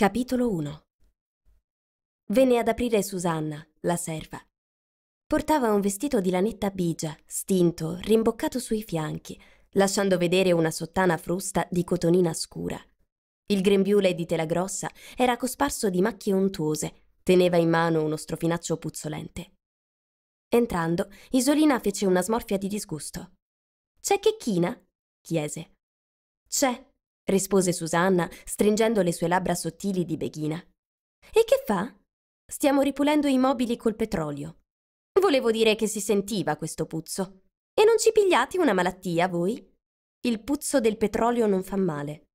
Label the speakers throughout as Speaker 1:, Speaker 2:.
Speaker 1: Capitolo 1 Venne ad aprire Susanna, la serva. Portava un vestito di lanetta bigia, stinto, rimboccato sui fianchi, lasciando vedere una sottana frusta di cotonina scura. Il grembiule di tela grossa era cosparso di macchie untuose, teneva in mano uno strofinaccio puzzolente. Entrando, Isolina fece una smorfia di disgusto. C'è Chechina? chiese. C'è, rispose Susanna, stringendo le sue labbra sottili di beghina. E che fa? Stiamo ripulendo i mobili col petrolio. Volevo dire che si sentiva questo puzzo. E non ci pigliate una malattia, voi? Il puzzo del petrolio non fa male.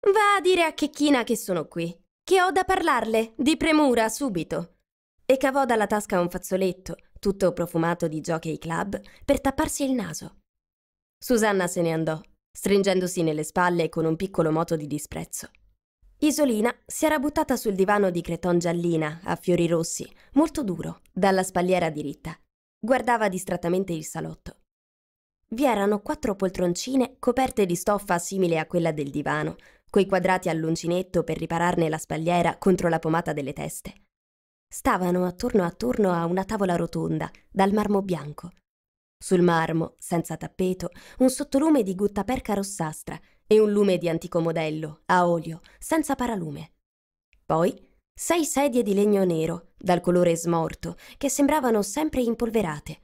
Speaker 1: Va a dire a Chechina che sono qui, che ho da parlarle, di premura, subito. E cavò dalla tasca un fazzoletto, tutto profumato di Jockey Club, per tapparsi il naso. Susanna se ne andò, stringendosi nelle spalle con un piccolo moto di disprezzo. Isolina si era buttata sul divano di creton giallina, a fiori rossi, molto duro, dalla spalliera diritta. Guardava distrattamente il salotto. Vi erano quattro poltroncine coperte di stoffa simile a quella del divano, coi quadrati all'uncinetto per ripararne la spalliera contro la pomata delle teste. Stavano attorno attorno a una tavola rotonda, dal marmo bianco, sul marmo, senza tappeto, un sottolume di guttaperca rossastra e un lume di antico modello, a olio, senza paralume. Poi sei sedie di legno nero, dal colore smorto, che sembravano sempre impolverate.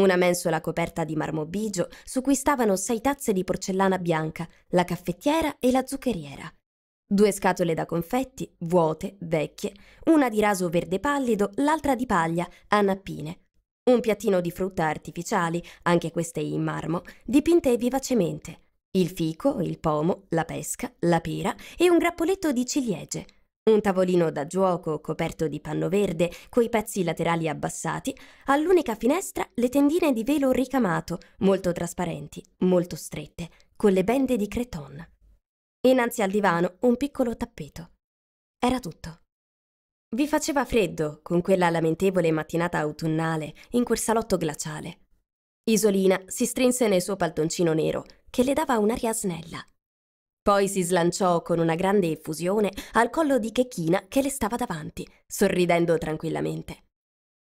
Speaker 1: Una mensola coperta di marmo bigio su cui stavano sei tazze di porcellana bianca, la caffettiera e la zuccheriera. Due scatole da confetti, vuote, vecchie, una di raso verde pallido, l'altra di paglia, a nappine un piattino di frutta artificiali, anche queste in marmo, dipinte vivacemente, il fico, il pomo, la pesca, la pera e un grappoletto di ciliegie. Un tavolino da giuoco coperto di panno verde, coi pezzi laterali abbassati, all'unica finestra le tendine di velo ricamato, molto trasparenti, molto strette, con le bende di creton. Innanzi al divano un piccolo tappeto. Era tutto. Vi faceva freddo con quella lamentevole mattinata autunnale in quel salotto glaciale. Isolina si strinse nel suo paltoncino nero, che le dava un'aria snella. Poi si slanciò con una grande effusione al collo di Chechina che le stava davanti, sorridendo tranquillamente.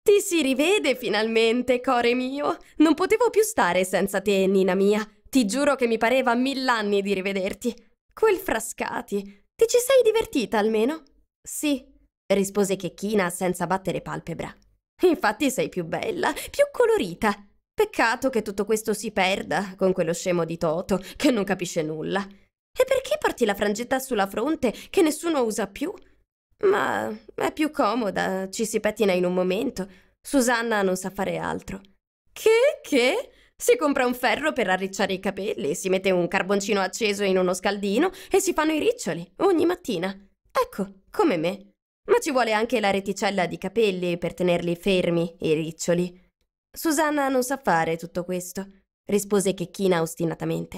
Speaker 1: Ti si rivede finalmente, core mio! Non potevo più stare senza te, Nina mia. Ti giuro che mi pareva mill'anni di rivederti. Quel frascati. Ti ci sei divertita almeno? Sì, rispose Chechina senza battere palpebra. Infatti sei più bella, più colorita. Peccato che tutto questo si perda con quello scemo di Toto, che non capisce nulla. E perché porti la frangetta sulla fronte che nessuno usa più? Ma è più comoda, ci si pettina in un momento. Susanna non sa fare altro. Che che? Si compra un ferro per arricciare i capelli, si mette un carboncino acceso in uno scaldino e si fanno i riccioli ogni mattina. Ecco, come me. Ma ci vuole anche la reticella di capelli per tenerli fermi, i riccioli. Susanna non sa fare tutto questo, rispose Chechina ostinatamente.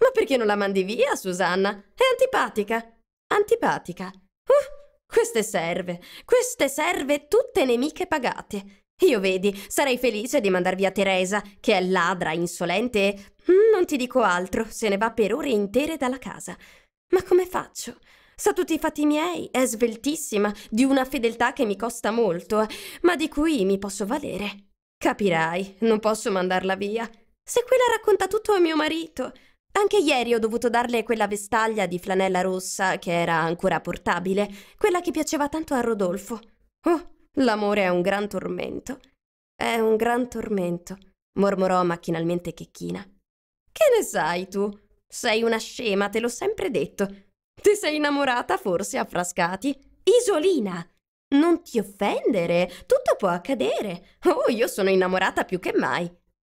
Speaker 1: Ma perché non la mandi via, Susanna? È antipatica. Antipatica. Uh, queste serve, queste serve tutte nemiche pagate. Io vedi, sarei felice di mandar via Teresa, che è ladra, insolente e... Mm, non ti dico altro, se ne va per ore intere dalla casa. Ma come faccio? Sa tutti i fatti miei, è sveltissima, di una fedeltà che mi costa molto, ma di cui mi posso valere. Capirai, non posso mandarla via. Se quella racconta tutto a mio marito. Anche ieri ho dovuto darle quella vestaglia di flanella rossa che era ancora portabile, quella che piaceva tanto a Rodolfo. Oh, l'amore è un gran tormento. È un gran tormento, mormorò macchinalmente Checchina. Che ne sai tu? Sei una scema, te l'ho sempre detto. Ti sei innamorata forse a Frascati? Isolina! Non ti offendere, tutto può accadere. Oh, io sono innamorata più che mai.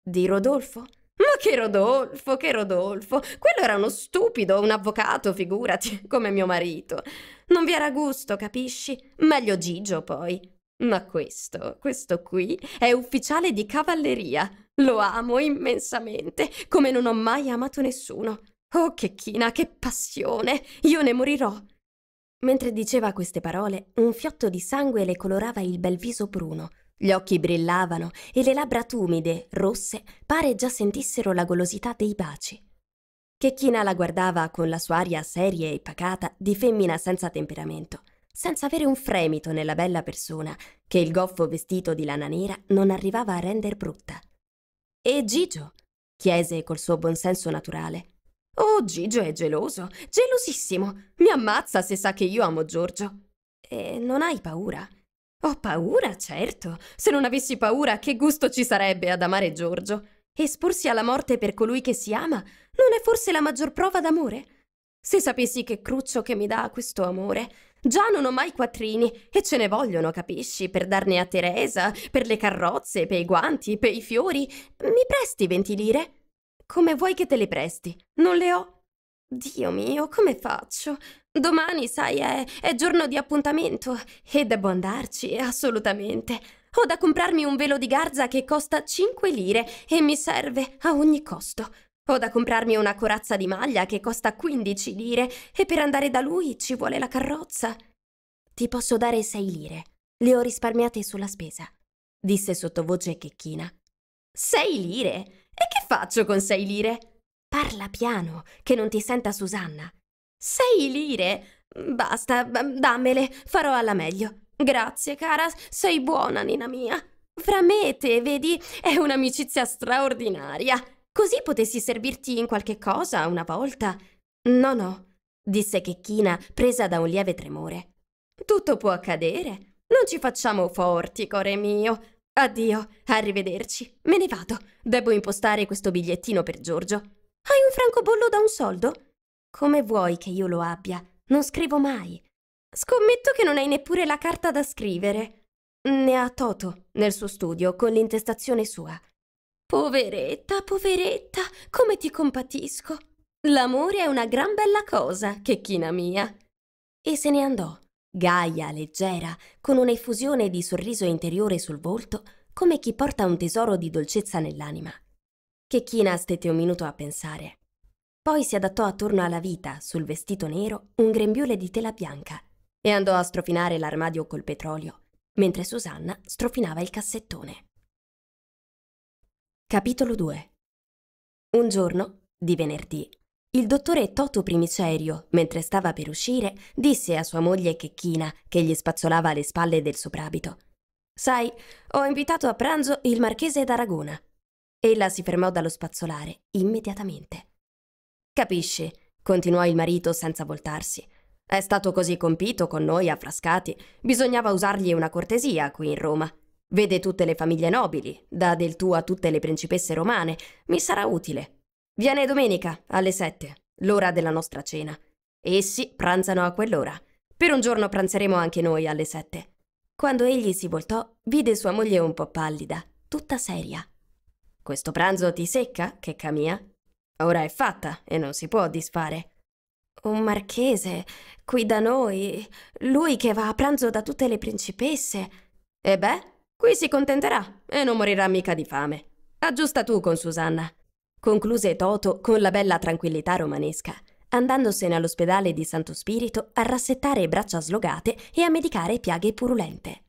Speaker 1: Di Rodolfo? Ma che Rodolfo, che Rodolfo! Quello era uno stupido, un avvocato, figurati, come mio marito. Non vi era gusto, capisci? Meglio Gigio, poi. Ma questo, questo qui, è ufficiale di cavalleria. Lo amo immensamente, come non ho mai amato nessuno. Oh, che china, che passione! Io ne morirò! Mentre diceva queste parole, un fiotto di sangue le colorava il bel viso bruno, gli occhi brillavano e le labbra tumide, rosse, pare già sentissero la golosità dei baci. Chechina la guardava con la sua aria seria e pacata di femmina senza temperamento, senza avere un fremito nella bella persona che il goffo vestito di lana nera non arrivava a render brutta. E Gigio? chiese col suo buonsenso naturale. Oh, Gigio è geloso, gelosissimo. Mi ammazza se sa che io amo Giorgio. E non hai paura? Ho paura, certo. Se non avessi paura, che gusto ci sarebbe ad amare Giorgio? Esporsi alla morte per colui che si ama non è forse la maggior prova d'amore? Se sapessi che cruccio che mi dà questo amore. Già non ho mai quattrini e ce ne vogliono, capisci, per darne a Teresa, per le carrozze, per i guanti, per i fiori. Mi presti venti lire? Come vuoi che te le presti? Non le ho. Dio mio, come faccio? Domani, sai, è, è giorno di appuntamento e devo andarci, assolutamente. Ho da comprarmi un velo di garza che costa 5 lire e mi serve a ogni costo. Ho da comprarmi una corazza di maglia che costa 15 lire e per andare da lui ci vuole la carrozza. Ti posso dare 6 lire. Le ho risparmiate sulla spesa, disse sottovoce Checchina. 6 lire? E che faccio con sei lire? Parla piano, che non ti senta Susanna. Sei lire? Basta, dammele, farò alla meglio. Grazie, cara, sei buona, nina mia. Fra me e te, vedi, è un'amicizia straordinaria. Così potessi servirti in qualche cosa una volta. No, no, disse Chechina, presa da un lieve tremore. Tutto può accadere. Non ci facciamo forti, core mio. Addio, arrivederci. Me ne vado. Devo impostare questo bigliettino per Giorgio. Hai un francobollo da un soldo? Come vuoi che io lo abbia? Non scrivo mai. Scommetto che non hai neppure la carta da scrivere. Ne ha Toto, nel suo studio, con l'intestazione sua. Poveretta, poveretta, come ti compatisco. L'amore è una gran bella cosa, checchina mia. E se ne andò. Gaia, leggera, con una effusione di sorriso interiore sul volto, come chi porta un tesoro di dolcezza nell'anima. Chechina stette un minuto a pensare. Poi si adattò attorno alla vita, sul vestito nero, un grembiule di tela bianca e andò a strofinare l'armadio col petrolio, mentre Susanna strofinava il cassettone. Capitolo 2 Un giorno, di venerdì, il dottore Toto Primicerio, mentre stava per uscire, disse a sua moglie Chechina, che gli spazzolava le spalle del soprabito. Sai, ho invitato a pranzo il marchese d'Aragona. Ella si fermò dallo spazzolare, immediatamente. Capisci, continuò il marito senza voltarsi. È stato così compito con noi a Frascati, bisognava usargli una cortesia qui in Roma. Vede tutte le famiglie nobili, dà del tuo a tutte le principesse romane, mi sarà utile. Viene domenica, alle 7, l'ora della nostra cena. Essi pranzano a quell'ora. Per un giorno pranzeremo anche noi alle 7. Quando egli si voltò, vide sua moglie un po' pallida, tutta seria. Questo pranzo ti secca, checca mia? Ora è fatta e non si può disfare. Un marchese, qui da noi, lui che va a pranzo da tutte le principesse. E beh, qui si contenterà e non morirà mica di fame. Aggiusta tu con Susanna concluse Toto con la bella tranquillità romanesca, andandosene all'ospedale di Santo Spirito a rassettare braccia slogate e a medicare piaghe purulente.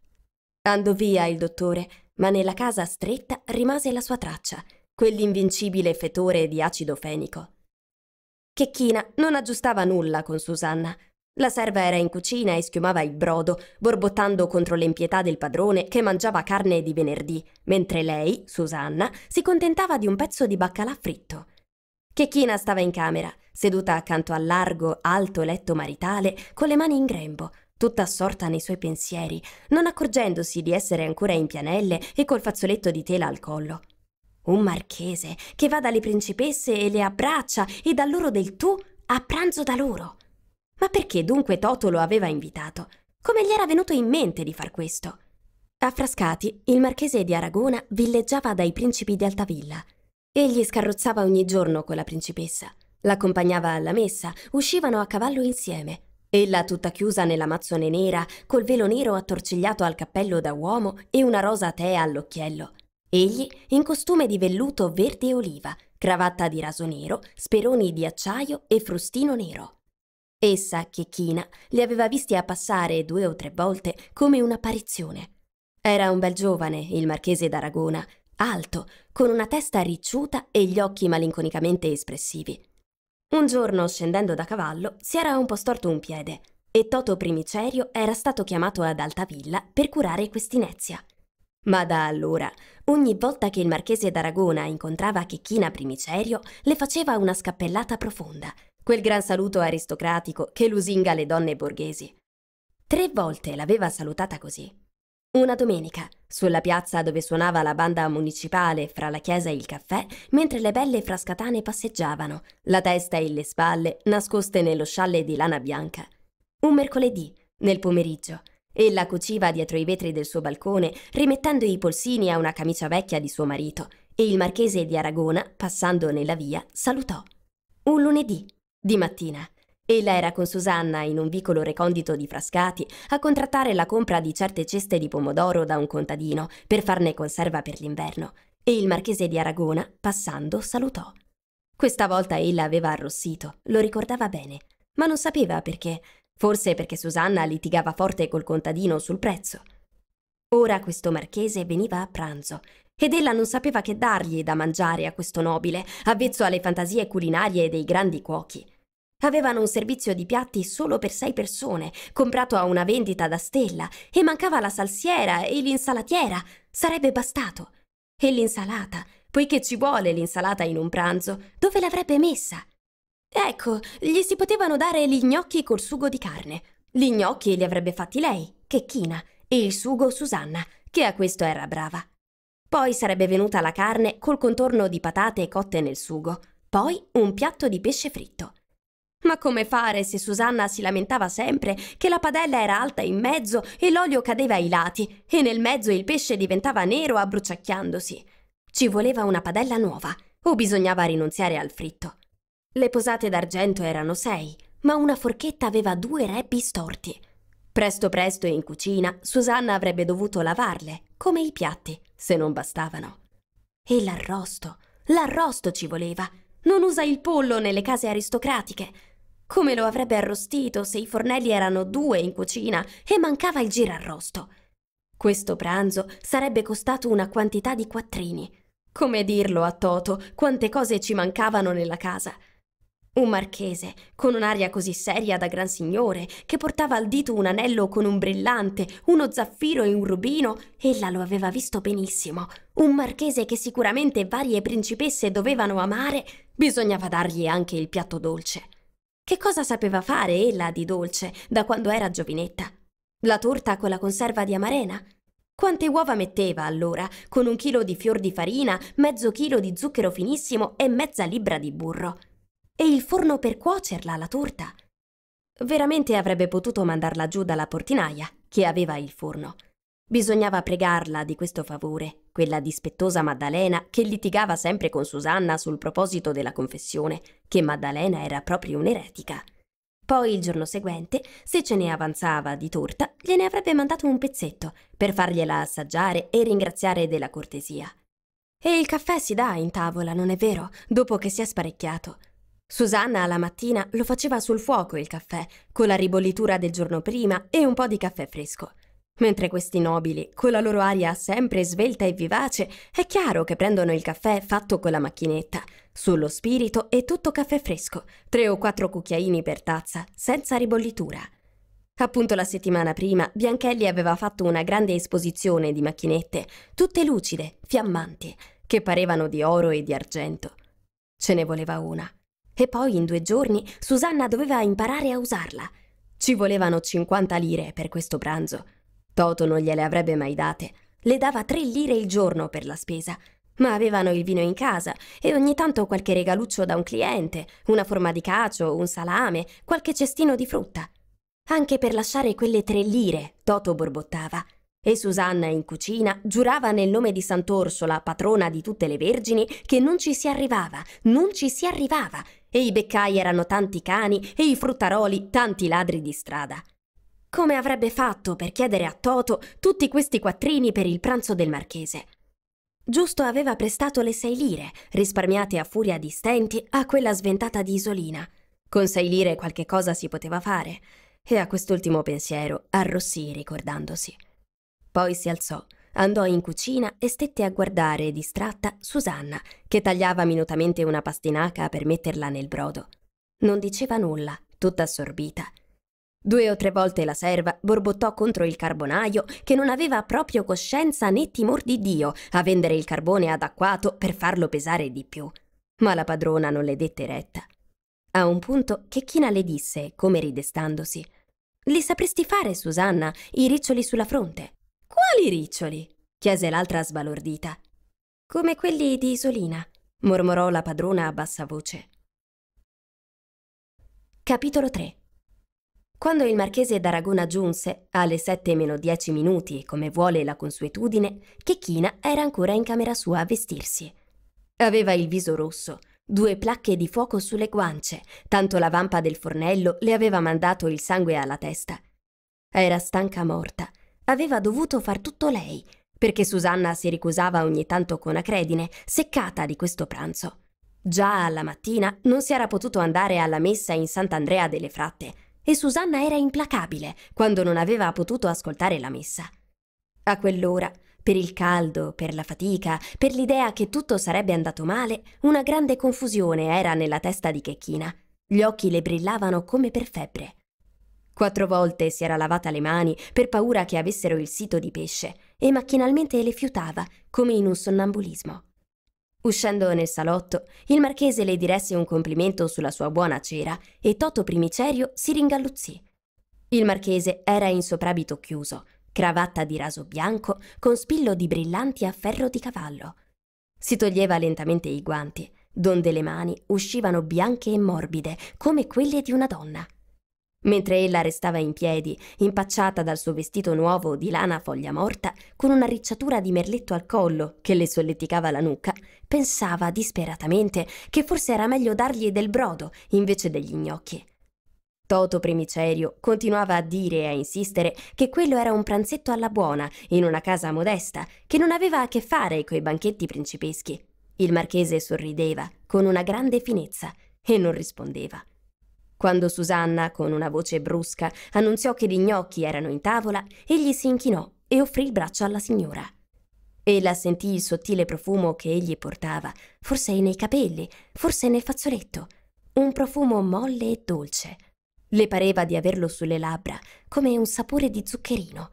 Speaker 1: Andò via il dottore, ma nella casa stretta rimase la sua traccia, quell'invincibile fetore di acido fenico. Chechina non aggiustava nulla con Susanna, la serva era in cucina e schiumava il brodo, borbottando contro l'empietà del padrone che mangiava carne di venerdì, mentre lei, Susanna, si contentava di un pezzo di baccalà fritto. Chechina stava in camera, seduta accanto al largo, alto letto maritale, con le mani in grembo, tutta assorta nei suoi pensieri, non accorgendosi di essere ancora in pianelle e col fazzoletto di tela al collo. Un marchese che va dalle principesse e le abbraccia e dà loro del tu a pranzo da loro. Ma perché dunque Toto lo aveva invitato? Come gli era venuto in mente di far questo? A Frascati, il marchese di Aragona villeggiava dai principi di Altavilla. Egli scarrozzava ogni giorno con la principessa, l'accompagnava alla messa, uscivano a cavallo insieme. Ella tutta chiusa nella mazzone nera, col velo nero attorcigliato al cappello da uomo e una rosa tea all'occhiello. Egli in costume di velluto verde e oliva, cravatta di raso nero, speroni di acciaio e frustino nero. Essa, Chechina, li aveva visti a passare due o tre volte come un'apparizione. Era un bel giovane, il marchese d'Aragona, alto, con una testa ricciuta e gli occhi malinconicamente espressivi. Un giorno, scendendo da cavallo, si era un po' storto un piede e Toto Primicerio era stato chiamato ad Altavilla per curare quest'inezia. Ma da allora, ogni volta che il marchese d'Aragona incontrava Chechina Primicerio, le faceva una scappellata profonda quel gran saluto aristocratico che lusinga le donne borghesi. Tre volte l'aveva salutata così. Una domenica, sulla piazza dove suonava la banda municipale fra la chiesa e il caffè, mentre le belle frascatane passeggiavano, la testa e le spalle nascoste nello scialle di lana bianca. Un mercoledì, nel pomeriggio, ella cuciva dietro i vetri del suo balcone, rimettendo i polsini a una camicia vecchia di suo marito, e il marchese di Aragona, passando nella via, salutò. Un lunedì, di mattina, ella era con Susanna in un vicolo recondito di Frascati a contrattare la compra di certe ceste di pomodoro da un contadino per farne conserva per l'inverno e il marchese di Aragona, passando, salutò. Questa volta ella aveva arrossito, lo ricordava bene, ma non sapeva perché, forse perché Susanna litigava forte col contadino sul prezzo. Ora questo marchese veniva a pranzo ed ella non sapeva che dargli da mangiare a questo nobile, avvezzo alle fantasie culinarie dei grandi cuochi. Avevano un servizio di piatti solo per sei persone, comprato a una vendita da stella, e mancava la salsiera e l'insalatiera. Sarebbe bastato. E l'insalata, poiché ci vuole l'insalata in un pranzo, dove l'avrebbe messa? Ecco, gli si potevano dare gli gnocchi col sugo di carne. Gli gnocchi li avrebbe fatti lei, che e il sugo Susanna, che a questo era brava. Poi sarebbe venuta la carne col contorno di patate cotte nel sugo, poi un piatto di pesce fritto. Ma come fare se Susanna si lamentava sempre che la padella era alta in mezzo e l'olio cadeva ai lati e nel mezzo il pesce diventava nero abbruciacchiandosi? Ci voleva una padella nuova o bisognava rinunziare al fritto. Le posate d'argento erano sei, ma una forchetta aveva due rebbi storti. Presto presto in cucina Susanna avrebbe dovuto lavarle, come i piatti, se non bastavano. E l'arrosto, l'arrosto ci voleva, non usa il pollo nelle case aristocratiche. Come lo avrebbe arrostito se i fornelli erano due in cucina e mancava il girarrosto. Questo pranzo sarebbe costato una quantità di quattrini. Come dirlo a Toto quante cose ci mancavano nella casa. Un marchese, con un'aria così seria da gran signore, che portava al dito un anello con un brillante, uno zaffiro e un rubino, ella lo aveva visto benissimo. Un marchese che sicuramente varie principesse dovevano amare, bisognava dargli anche il piatto dolce. Che cosa sapeva fare ella di dolce da quando era giovinetta? La torta con la conserva di amarena? Quante uova metteva allora, con un chilo di fior di farina, mezzo chilo di zucchero finissimo e mezza libbra di burro? e il forno per cuocerla la torta. Veramente avrebbe potuto mandarla giù dalla portinaia, che aveva il forno. Bisognava pregarla di questo favore, quella dispettosa Maddalena che litigava sempre con Susanna sul proposito della confessione, che Maddalena era proprio un'eretica. Poi il giorno seguente, se ce ne avanzava di torta, gliene avrebbe mandato un pezzetto per fargliela assaggiare e ringraziare della cortesia. E il caffè si dà in tavola, non è vero, dopo che si è sparecchiato. Susanna alla mattina lo faceva sul fuoco il caffè, con la ribollitura del giorno prima e un po' di caffè fresco. Mentre questi nobili, con la loro aria sempre svelta e vivace, è chiaro che prendono il caffè fatto con la macchinetta. Sullo spirito e tutto caffè fresco, tre o quattro cucchiaini per tazza, senza ribollitura. Appunto la settimana prima Bianchelli aveva fatto una grande esposizione di macchinette, tutte lucide, fiammanti, che parevano di oro e di argento. Ce ne voleva una. E poi in due giorni Susanna doveva imparare a usarla. Ci volevano 50 lire per questo pranzo. Toto non gliele avrebbe mai date. Le dava 3 lire il giorno per la spesa, ma avevano il vino in casa e ogni tanto qualche regaluccio da un cliente, una forma di cacio, un salame, qualche cestino di frutta. Anche per lasciare quelle tre lire, Toto borbottava. E Susanna in cucina giurava nel nome di Sant'Orsola, patrona di tutte le vergini, che non ci si arrivava, non ci si arrivava, e i beccai erano tanti cani e i fruttaroli tanti ladri di strada. Come avrebbe fatto per chiedere a Toto tutti questi quattrini per il pranzo del marchese? Giusto aveva prestato le sei lire, risparmiate a furia di stenti, a quella sventata di Isolina. Con sei lire qualche cosa si poteva fare, e a quest'ultimo pensiero arrossì ricordandosi. Poi si alzò Andò in cucina e stette a guardare, distratta, Susanna, che tagliava minutamente una pastinaca per metterla nel brodo. Non diceva nulla, tutta assorbita. Due o tre volte la serva borbottò contro il carbonaio che non aveva proprio coscienza né timor di Dio a vendere il carbone adacquato per farlo pesare di più. Ma la padrona non le dette retta. A un punto Chechina le disse, come ridestandosi, Li sapresti fare, Susanna, i riccioli sulla fronte? Quali riccioli? chiese l'altra sbalordita. Come quelli di Isolina, mormorò la padrona a bassa voce. Capitolo 3 Quando il marchese d'Aragona giunse, alle sette meno dieci minuti, come vuole la consuetudine, Chechina era ancora in camera sua a vestirsi. Aveva il viso rosso, due placche di fuoco sulle guance, tanto la vampa del fornello le aveva mandato il sangue alla testa. Era stanca morta aveva dovuto far tutto lei, perché Susanna si ricusava ogni tanto con acredine, seccata di questo pranzo. Già alla mattina non si era potuto andare alla messa in Sant'Andrea delle Fratte e Susanna era implacabile quando non aveva potuto ascoltare la messa. A quell'ora, per il caldo, per la fatica, per l'idea che tutto sarebbe andato male, una grande confusione era nella testa di Chechina. Gli occhi le brillavano come per febbre. Quattro volte si era lavata le mani per paura che avessero il sito di pesce e macchinalmente le fiutava, come in un sonnambulismo. Uscendo nel salotto, il marchese le diresse un complimento sulla sua buona cera e Toto Primicerio si ringalluzzì. Il marchese era in soprabito chiuso, cravatta di raso bianco con spillo di brillanti a ferro di cavallo. Si toglieva lentamente i guanti, donde le mani uscivano bianche e morbide come quelle di una donna. Mentre ella restava in piedi, impacciata dal suo vestito nuovo di lana a foglia morta, con una ricciatura di merletto al collo che le solleticava la nuca, pensava disperatamente che forse era meglio dargli del brodo invece degli gnocchi. Toto Primicerio continuava a dire e a insistere che quello era un pranzetto alla buona, in una casa modesta, che non aveva a che fare coi banchetti principeschi. Il marchese sorrideva con una grande finezza e non rispondeva. Quando Susanna, con una voce brusca, annunziò che gli gnocchi erano in tavola, egli si inchinò e offrì il braccio alla signora. Ella sentì il sottile profumo che egli portava, forse nei capelli, forse nel fazzoletto, un profumo molle e dolce. Le pareva di averlo sulle labbra, come un sapore di zuccherino.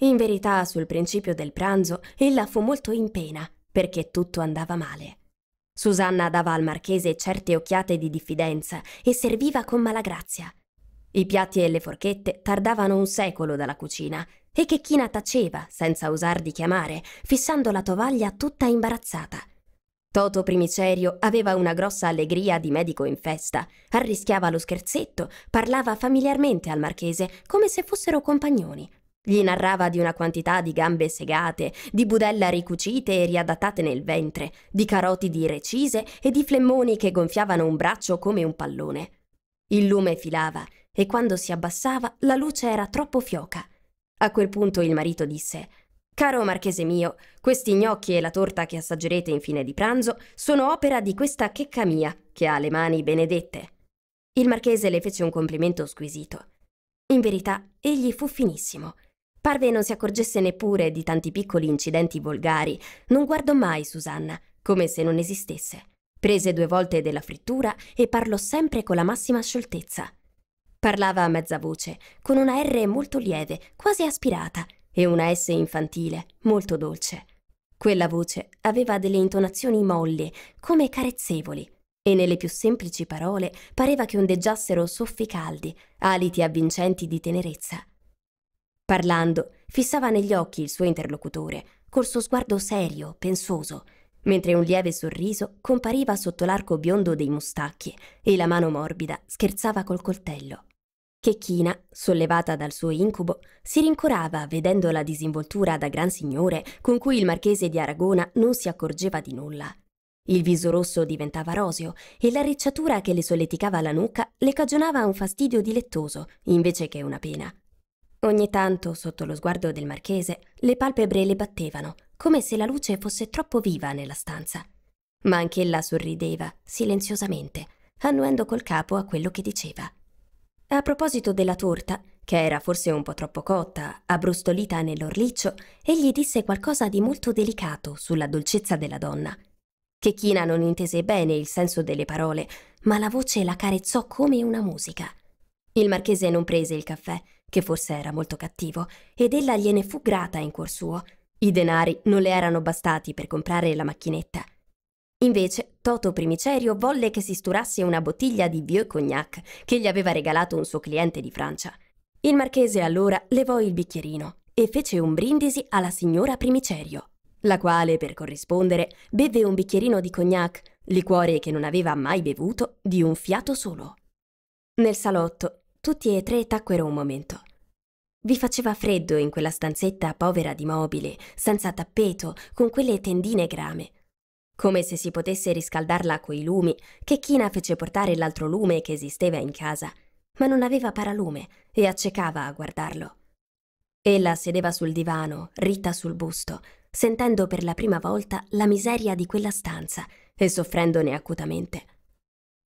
Speaker 1: In verità, sul principio del pranzo, ella fu molto in pena, perché tutto andava male. Susanna dava al marchese certe occhiate di diffidenza e serviva con malagrazia. I piatti e le forchette tardavano un secolo dalla cucina e Chechina taceva, senza osar di chiamare, fissando la tovaglia tutta imbarazzata. Toto Primicerio aveva una grossa allegria di medico in festa, arrischiava lo scherzetto, parlava familiarmente al marchese come se fossero compagnoni, gli narrava di una quantità di gambe segate, di budella ricucite e riadattate nel ventre, di carotidi recise e di flemmoni che gonfiavano un braccio come un pallone. Il lume filava e quando si abbassava la luce era troppo fioca. A quel punto il marito disse Caro marchese mio, questi gnocchi e la torta che assaggerete in fine di pranzo sono opera di questa checca mia, che ha le mani benedette. Il marchese le fece un complimento squisito. In verità, egli fu finissimo. Parve non si accorgesse neppure di tanti piccoli incidenti volgari. Non guardò mai Susanna, come se non esistesse. Prese due volte della frittura e parlò sempre con la massima scioltezza. Parlava a mezza voce, con una R molto lieve, quasi aspirata, e una S infantile, molto dolce. Quella voce aveva delle intonazioni molli, come carezzevoli, e nelle più semplici parole pareva che ondeggiassero soffi caldi, aliti avvincenti di tenerezza. Parlando, fissava negli occhi il suo interlocutore, col suo sguardo serio, pensoso, mentre un lieve sorriso compariva sotto l'arco biondo dei mustacchi e la mano morbida scherzava col coltello. Chechina, sollevata dal suo incubo, si rincorava vedendo la disinvoltura da gran signore con cui il marchese di Aragona non si accorgeva di nulla. Il viso rosso diventava roseo e l'arricciatura che le solleticava la nuca le cagionava un fastidio dilettoso invece che una pena. Ogni tanto, sotto lo sguardo del marchese, le palpebre le battevano, come se la luce fosse troppo viva nella stanza. Ma anch'ella sorrideva, silenziosamente, annuendo col capo a quello che diceva. A proposito della torta, che era forse un po' troppo cotta, abbrustolita nell'orliccio, egli disse qualcosa di molto delicato sulla dolcezza della donna. Chechina non intese bene il senso delle parole, ma la voce la carezzò come una musica. Il marchese non prese il caffè, che forse era molto cattivo, ed ella gliene fu grata in cuor suo. I denari non le erano bastati per comprare la macchinetta. Invece, Toto Primicerio volle che si sturasse una bottiglia di vieux cognac che gli aveva regalato un suo cliente di Francia. Il marchese allora levò il bicchierino e fece un brindisi alla signora Primicerio, la quale, per corrispondere, beve un bicchierino di cognac, liquore che non aveva mai bevuto, di un fiato solo. Nel salotto tutti e tre tacquero un momento. Vi faceva freddo in quella stanzetta povera di mobili, senza tappeto, con quelle tendine grame. Come se si potesse riscaldarla coi lumi, che China fece portare l'altro lume che esisteva in casa, ma non aveva paralume e accecava a guardarlo. Ella sedeva sul divano, ritta sul busto, sentendo per la prima volta la miseria di quella stanza e soffrendone acutamente.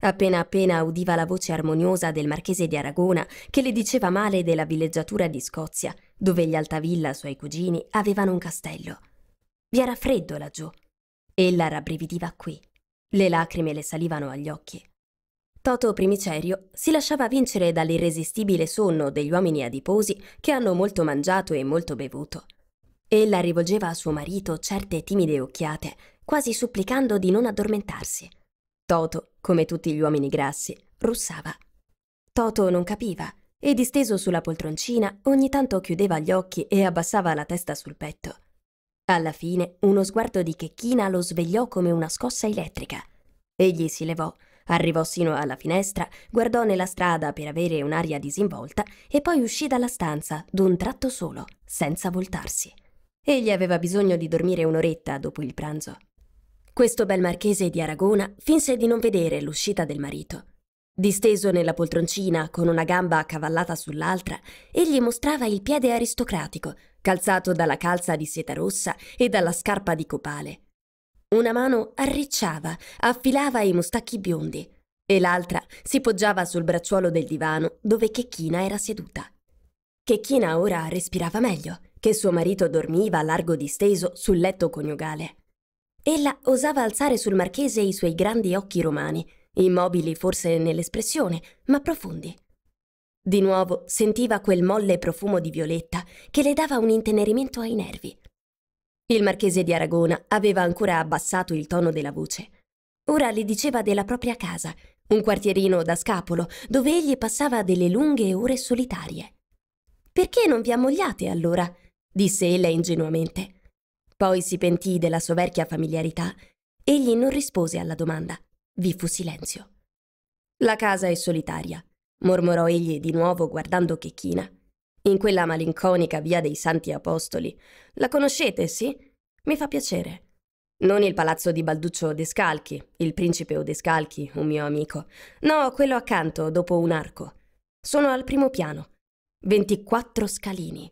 Speaker 1: Appena appena udiva la voce armoniosa del marchese di Aragona che le diceva male della villeggiatura di Scozia, dove gli Altavilla, suoi cugini, avevano un castello. Vi era freddo laggiù. Ella rabbrividiva qui. Le lacrime le salivano agli occhi. Toto Primicerio si lasciava vincere dall'irresistibile sonno degli uomini adiposi che hanno molto mangiato e molto bevuto. Ella rivolgeva a suo marito certe timide occhiate, quasi supplicando di non addormentarsi. Toto, come tutti gli uomini grassi, russava. Toto non capiva e disteso sulla poltroncina ogni tanto chiudeva gli occhi e abbassava la testa sul petto. Alla fine uno sguardo di checchina lo svegliò come una scossa elettrica. Egli si levò, arrivò sino alla finestra, guardò nella strada per avere un'aria disinvolta e poi uscì dalla stanza d'un tratto solo, senza voltarsi. Egli aveva bisogno di dormire un'oretta dopo il pranzo. Questo bel marchese di Aragona finse di non vedere l'uscita del marito. Disteso nella poltroncina, con una gamba accavallata sull'altra, egli mostrava il piede aristocratico, calzato dalla calza di seta rossa e dalla scarpa di copale. Una mano arricciava, affilava i mustacchi biondi, e l'altra si poggiava sul bracciuolo del divano dove Chechina era seduta. Chechina ora respirava meglio, che suo marito dormiva a largo disteso sul letto coniugale. Ella osava alzare sul marchese i suoi grandi occhi romani, immobili forse nell'espressione, ma profondi. Di nuovo sentiva quel molle profumo di violetta che le dava un intenerimento ai nervi. Il marchese di Aragona aveva ancora abbassato il tono della voce. Ora le diceva della propria casa, un quartierino da scapolo, dove egli passava delle lunghe ore solitarie. Perché non vi ammogliate allora? disse ella ingenuamente. Poi si pentì della soverchia familiarità. Egli non rispose alla domanda. Vi fu silenzio. La casa è solitaria, mormorò egli di nuovo guardando Chechina. In quella malinconica via dei Santi Apostoli. La conoscete, sì? Mi fa piacere. Non il palazzo di Balduccio Descalchi, il principe Odescalchi, un mio amico. No, quello accanto, dopo un arco. Sono al primo piano. 24 scalini.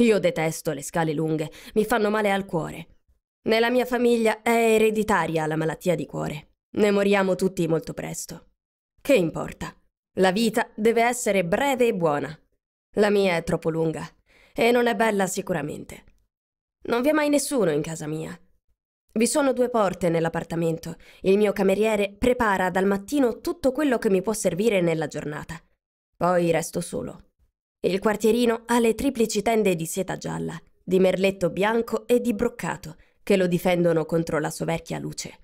Speaker 1: Io detesto le scale lunghe, mi fanno male al cuore. Nella mia famiglia è ereditaria la malattia di cuore. Ne moriamo tutti molto presto. Che importa? La vita deve essere breve e buona. La mia è troppo lunga e non è bella sicuramente. Non vi è mai nessuno in casa mia. Vi sono due porte nell'appartamento. Il mio cameriere prepara dal mattino tutto quello che mi può servire nella giornata. Poi resto solo. Il quartierino ha le triplici tende di seta gialla, di merletto bianco e di broccato che lo difendono contro la soverchia luce.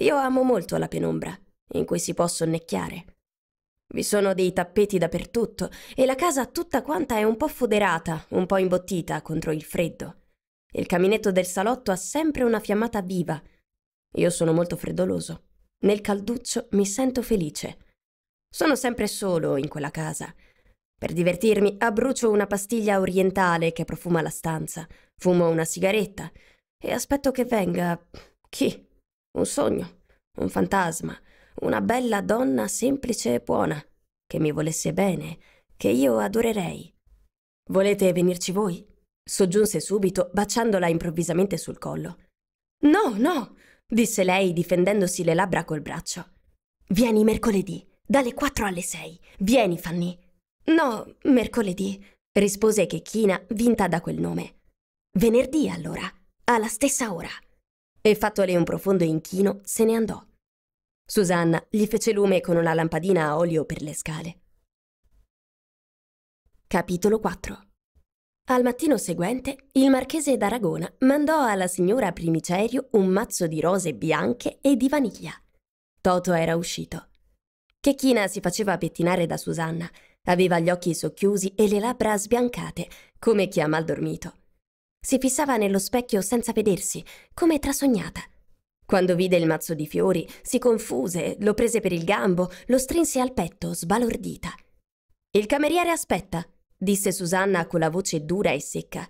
Speaker 1: Io amo molto la penombra, in cui si può sonnecchiare. Vi sono dei tappeti dappertutto e la casa tutta quanta è un po' foderata, un po' imbottita contro il freddo. Il caminetto del salotto ha sempre una fiammata viva. Io sono molto freddoloso. Nel calduccio mi sento felice. Sono sempre solo in quella casa per divertirmi abbrucio una pastiglia orientale che profuma la stanza, fumo una sigaretta e aspetto che venga... chi? Un sogno, un fantasma, una bella donna semplice e buona, che mi volesse bene, che io adorerei. Volete venirci voi? soggiunse subito, baciandola improvvisamente sul collo. No, no, disse lei difendendosi le labbra col braccio. Vieni mercoledì, dalle quattro alle sei. Vieni, Fanny. No, mercoledì, rispose Chechina, vinta da quel nome. Venerdì, allora, alla stessa ora. E fattole un profondo inchino, se ne andò. Susanna gli fece lume con una lampadina a olio per le scale. Capitolo 4 Al mattino seguente, il marchese d'Aragona mandò alla signora Primicerio un mazzo di rose bianche e di vaniglia. Toto era uscito. Chechina si faceva pettinare da Susanna Aveva gli occhi socchiusi e le labbra sbiancate, come chi ha mal dormito. Si fissava nello specchio senza vedersi, come trasognata. Quando vide il mazzo di fiori, si confuse, lo prese per il gambo, lo strinse al petto, sbalordita. Il cameriere aspetta, disse Susanna con la voce dura e secca.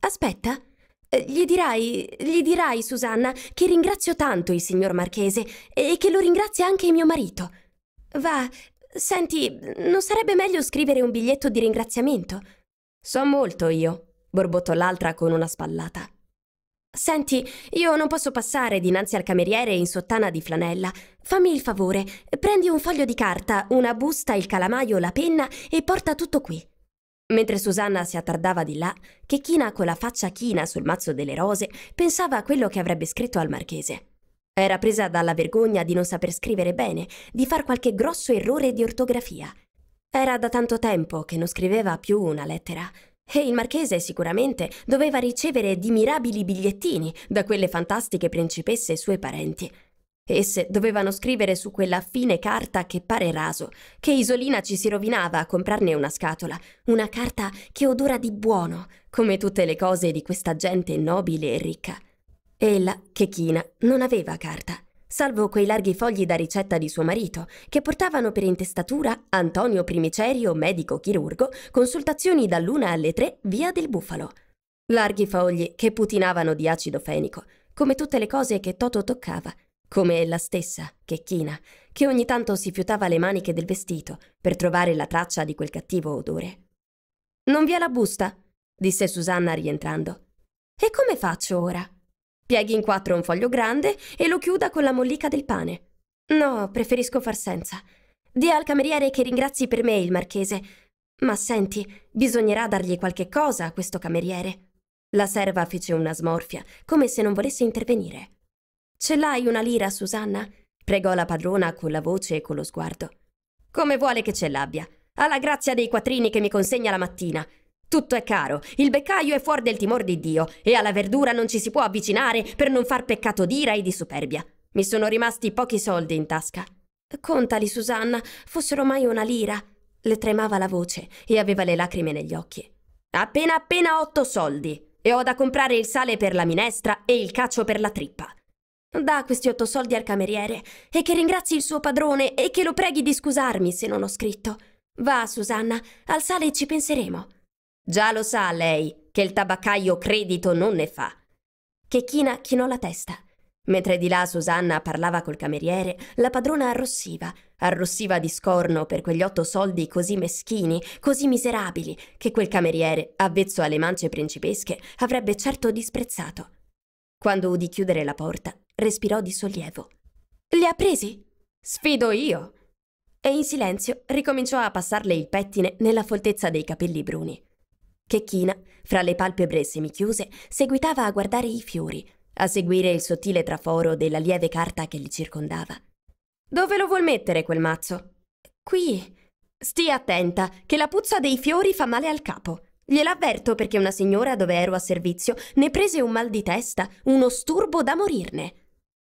Speaker 1: Aspetta? Eh, gli dirai, gli dirai, Susanna, che ringrazio tanto il signor Marchese e che lo ringrazia anche mio marito. Va, Senti, non sarebbe meglio scrivere un biglietto di ringraziamento? So molto io, borbottò l'altra con una spallata. Senti, io non posso passare dinanzi al cameriere in sottana di flanella. Fammi il favore, prendi un foglio di carta, una busta, il calamaio, la penna e porta tutto qui. Mentre Susanna si attardava di là, Chechina con la faccia china sul mazzo delle rose pensava a quello che avrebbe scritto al marchese. Era presa dalla vergogna di non saper scrivere bene, di far qualche grosso errore di ortografia. Era da tanto tempo che non scriveva più una lettera. E il marchese sicuramente doveva ricevere di mirabili bigliettini da quelle fantastiche principesse e sue parenti. Esse dovevano scrivere su quella fine carta che pare raso, che Isolina ci si rovinava a comprarne una scatola, una carta che odora di buono, come tutte le cose di questa gente nobile e ricca. Ella, chechina, non aveva carta, salvo quei larghi fogli da ricetta di suo marito, che portavano per intestatura Antonio Primicerio, medico chirurgo, consultazioni dall'una alle tre, via del Bufalo. Larghi fogli che putinavano di acido fenico, come tutte le cose che Toto toccava, come ella stessa, chechina, che ogni tanto si fiutava le maniche del vestito per trovare la traccia di quel cattivo odore. Non vi è la busta? disse Susanna rientrando. E come faccio ora? Pieghi in quattro un foglio grande e lo chiuda con la mollica del pane. No, preferisco far senza. Dia al cameriere che ringrazi per me il marchese. Ma senti, bisognerà dargli qualche cosa a questo cameriere. La serva fece una smorfia, come se non volesse intervenire. Ce l'hai una lira, Susanna? pregò la padrona con la voce e con lo sguardo. Come vuole che ce l'abbia. Ha la grazia dei quattrini che mi consegna la mattina. Tutto è caro, il beccaio è fuori del timor di Dio e alla verdura non ci si può avvicinare per non far peccato d'ira e di superbia. Mi sono rimasti pochi soldi in tasca. Contali, Susanna, fossero mai una lira. Le tremava la voce e aveva le lacrime negli occhi. Appena appena otto soldi e ho da comprare il sale per la minestra e il cacio per la trippa. Da questi otto soldi al cameriere e che ringrazi il suo padrone e che lo preghi di scusarmi se non ho scritto. Va, Susanna, al sale ci penseremo. Già lo sa lei che il tabaccaio credito non ne fa. Chechina chinò la testa. Mentre di là Susanna parlava col cameriere, la padrona arrossiva, arrossiva di scorno per quegli otto soldi così meschini, così miserabili, che quel cameriere, avvezzo alle mance principesche, avrebbe certo disprezzato. Quando udì chiudere la porta, respirò di sollievo. Li ha presi? Sfido io! E in silenzio ricominciò a passarle il pettine nella foltezza dei capelli bruni che fra le palpebre semichiuse, seguitava a guardare i fiori, a seguire il sottile traforo della lieve carta che li circondava. Dove lo vuol mettere quel mazzo? Qui. Stia attenta, che la puzza dei fiori fa male al capo. Gliel'avverto perché una signora dove ero a servizio ne prese un mal di testa, uno sturbo da morirne.